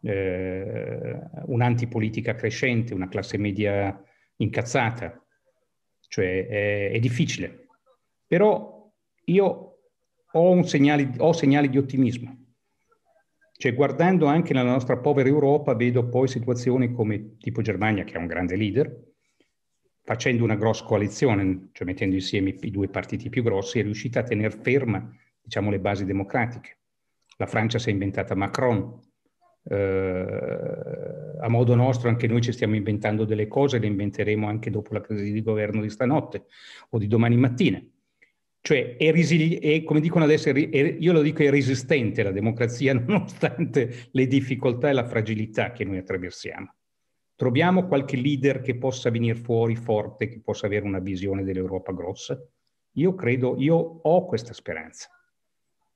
eh, un'antipolitica crescente, una classe media incazzata, cioè è, è difficile. Però io ho segnali, ho segnali di ottimismo. Cioè, guardando anche nella nostra povera Europa, vedo poi situazioni come tipo Germania, che è un grande leader, facendo una grossa coalizione, cioè mettendo insieme i due partiti più grossi, è riuscita a tenere ferma, diciamo, le basi democratiche. La Francia si è inventata Macron, eh, a modo nostro anche noi ci stiamo inventando delle cose, le inventeremo anche dopo la crisi di governo di stanotte o di domani mattina. Cioè, è resili- è, come dicono adesso, è, io lo dico, è resistente la democrazia [laughs] nonostante le difficoltà e la fragilità che noi attraversiamo. Troviamo qualche leader che possa venire fuori forte, che possa avere una visione dell'Europa grossa. Io credo, io ho questa speranza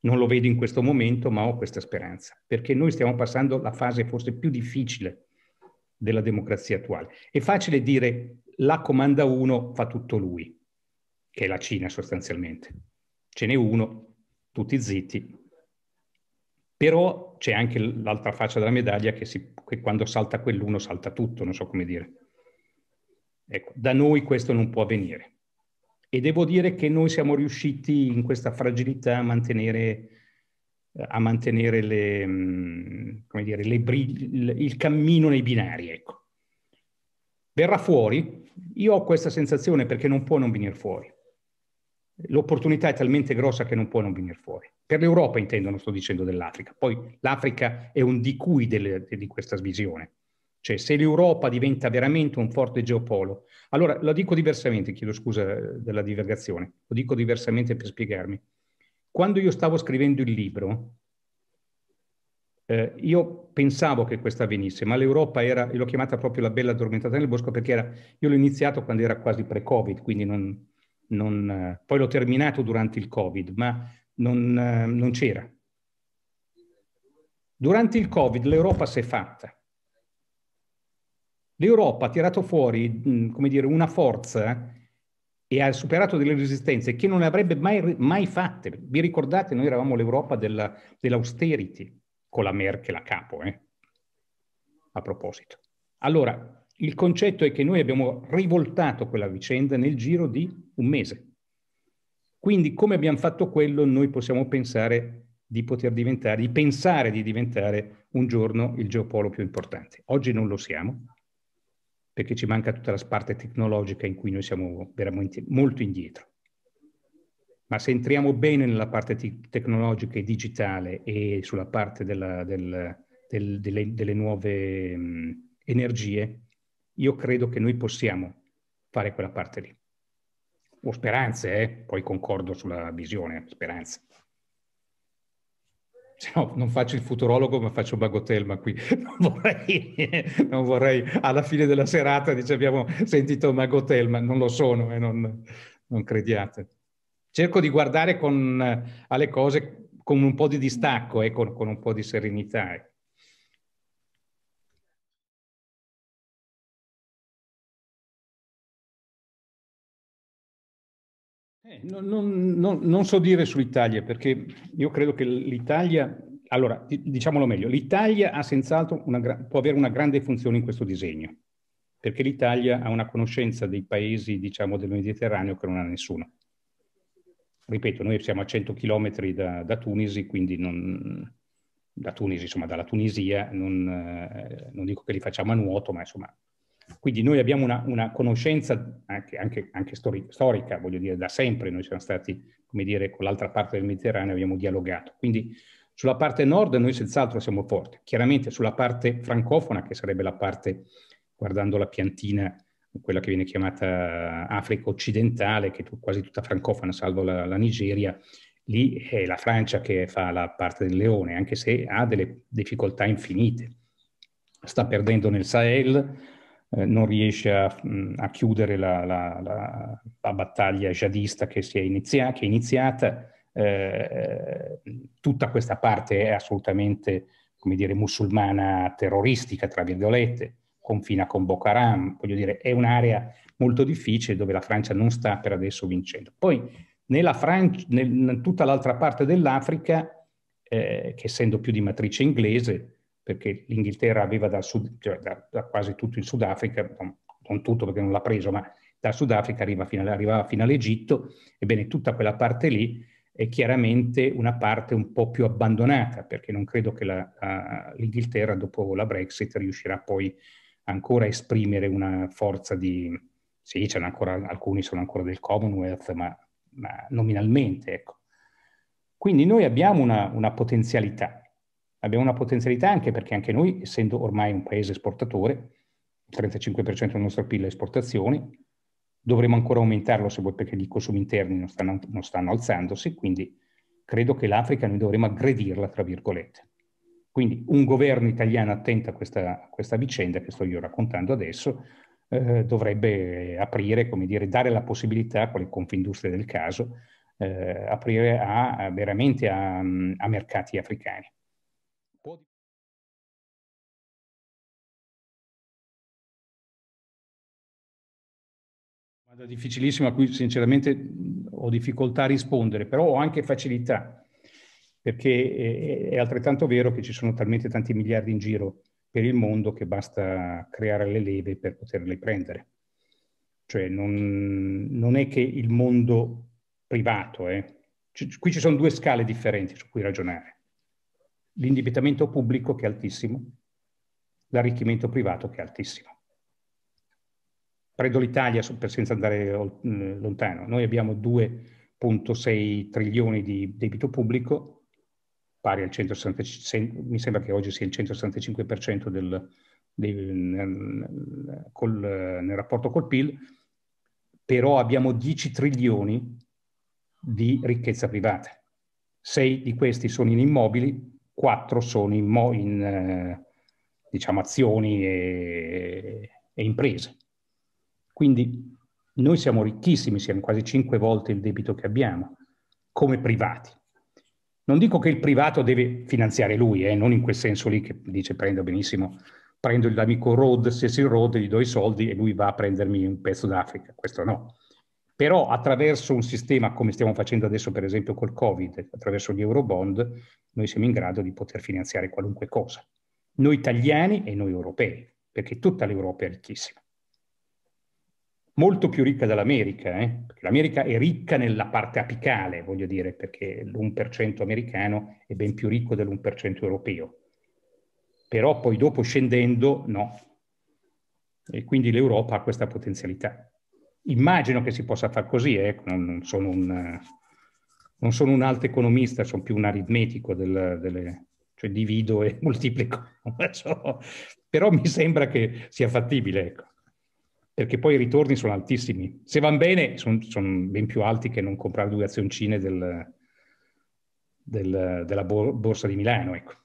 non lo vedo in questo momento, ma ho questa speranza, perché noi stiamo passando la fase forse più difficile della democrazia attuale. È facile dire la comanda uno fa tutto lui, che è la Cina sostanzialmente. Ce n'è uno, tutti zitti. Però c'è anche l'altra faccia della medaglia che, si, che quando salta quell'uno salta tutto, non so come dire. Ecco, da noi questo non può avvenire e devo dire che noi siamo riusciti in questa fragilità a mantenere, a mantenere le, dire, le, il cammino nei binari. Ecco. Verrà fuori? Io ho questa sensazione perché non può non venire fuori. L'opportunità è talmente grossa che non può non venire fuori. Per l'Europa intendo, non sto dicendo dell'Africa. Poi l'Africa è un di cui delle, di questa visione. Cioè, se l'Europa diventa veramente un forte geopolo, allora lo dico diversamente, chiedo scusa eh, della divagazione, lo dico diversamente per spiegarmi. Quando io stavo scrivendo il libro, eh, io pensavo che questa avvenisse, ma l'Europa era, e l'ho chiamata proprio la bella addormentata nel bosco perché era, io l'ho iniziato quando era quasi pre-Covid, quindi non, non, eh, poi l'ho terminato durante il Covid, ma non, eh, non c'era. Durante il Covid l'Europa si è fatta L'Europa ha tirato fuori, mm, come dire, una forza e ha superato delle resistenze che non le avrebbe mai, mai fatte. Vi ricordate, noi eravamo l'Europa della, dell'austerity, con la Merkel a capo, eh? a proposito. Allora, il concetto è che noi abbiamo rivoltato quella vicenda nel giro di un mese. Quindi, come abbiamo fatto quello, noi possiamo pensare di poter diventare, di pensare di diventare un giorno il geopolo più importante. Oggi non lo siamo, perché ci manca tutta la parte tecnologica in cui noi siamo veramente molto indietro. Ma se entriamo bene nella parte t- tecnologica e digitale e sulla parte della, del, del, delle, delle, nuove mh, mm, energie, io credo che noi possiamo fare quella parte lì. Ho speranze, eh? poi concordo sulla visione, speranze. Cioè, no, non faccio il futurologo, ma faccio Bagotelma qui. [laughs] Non vorrei, non vorrei, alla fine della serata dice abbiamo sentito Bagotelma, non lo sono e eh, non, non, crediate. Cerco di guardare con, eh, alle cose con un po' di distacco e eh, con, con un po' di serenità. Ecco. Non, non, non, non, so dire sull'Italia, perché io credo che l'Italia, allora diciamolo meglio, l'Italia ha senz'altro una, può avere una grande funzione in questo disegno, perché l'Italia ha una conoscenza dei paesi, diciamo, del Mediterraneo che non ha nessuno. Ripeto, noi siamo a 100 km da, da Tunisi, quindi non, da Tunisi, insomma, dalla Tunisia, non, eh, non dico che li facciamo a nuoto, ma insomma quindi noi abbiamo una, una conoscenza anche, anche, anche stori- storica, voglio dire, da sempre noi siamo stati, come dire, con l'altra parte del Mediterraneo abbiamo dialogato. Quindi sulla parte nord noi senz'altro siamo forti. Chiaramente sulla parte francofona, che sarebbe la parte, guardando la piantina, quella che viene chiamata Africa occidentale, che è quasi tutta francofona, salvo la, la Nigeria, lì è la Francia che fa la parte del leone, anche se ha delle difficoltà infinite. Sta perdendo nel Sahel, eh, non riesce a, a chiudere la, la, la, la, battaglia jihadista che, si è, inizia, che è iniziata. Eh, tutta questa parte è assolutamente, come dire, musulmana terroristica, tra virgolette, confina con Boko Haram, voglio dire, è un'area molto difficile dove la Francia non sta per adesso vincendo. Poi nella Francia, nel, in tutta l'altra parte dell'Africa, eh, che essendo più di matrice inglese, perché l'Inghilterra aveva da, sud, cioè da, da quasi tutto il Sudafrica, non, non, tutto perché non l'ha preso, ma da Sudafrica arriva fino, arrivava fino all'Egitto, ebbene tutta quella parte lì è chiaramente una parte un po' più abbandonata, perché non credo che la, la, l'Inghilterra dopo la Brexit riuscirà poi ancora a esprimere una forza di... Sì, ancora, alcuni sono ancora del Commonwealth, ma, ma nominalmente, ecco. Quindi noi abbiamo una, una potenzialità, Abbiamo una potenzialità anche perché anche noi, essendo ormai un paese esportatore, il 35% del nostro PIL è esportazioni, dovremo ancora aumentarlo se vuoi perché i consumi interni non stanno, non stanno alzandosi, quindi credo che l'Africa noi dovremmo aggredirla, tra virgolette. Quindi un governo italiano attento a questa, a questa vicenda che sto io raccontando adesso eh, dovrebbe aprire, come dire, dare la possibilità, con le confindustrie del caso, eh, aprire a, a veramente a, a mercati africani. Domanda difficilissima a cui sinceramente ho difficoltà a rispondere, però ho anche facilità, perché eh, è altrettanto vero che ci sono talmente tanti miliardi in giro per il mondo che basta creare le leve per poterle prendere. Cioè non, non è che il mondo privato, eh. C- qui ci sono due scale differenti su cui ragionare. L'indebitamento pubblico che è altissimo, l'arricchimento privato che è altissimo prendo l'Italia per senza andare eh, lontano, noi abbiamo 2.6 trilioni di debito pubblico, pari al 165, mi sembra che oggi sia il 165% del, del, nel, col, nel rapporto col PIL, però abbiamo 10 trilioni di ricchezza privata. 6 di questi sono in immobili, 4 sono in, in eh, diciamo, azioni e, e imprese quindi noi siamo ricchissimi, siamo quasi cinque volte il debito che abbiamo, come privati. Non dico che il privato deve finanziare lui, eh, non in quel senso lì che dice prendo benissimo, prendo l'amico Rod, se si Rod, gli do i soldi e lui va a prendermi un pezzo d'Africa, questo no. Però attraverso un sistema come stiamo facendo adesso per esempio col Covid, attraverso gli Eurobond, noi siamo in grado di poter finanziare qualunque cosa, noi italiani e noi europei, perché tutta l'Europa è ricchissima molto più ricca dell'America, eh? perché l'America è ricca nella parte apicale, voglio dire, perché l'1% americano è ben più ricco dell'1% europeo. Però poi dopo scendendo, no. E quindi l'Europa ha questa potenzialità. Immagino che si possa far così, eh? non, sono un, non, sono un, alto economista, sono più un aritmetico, del, delle, cioè divido e [laughs] moltiplico. Però mi sembra che sia fattibile, ecco perché poi i ritorni sono altissimi. Se vanno bene, sono son ben più alti che non comprare due azioncine del, del, della borsa di Milano, ecco.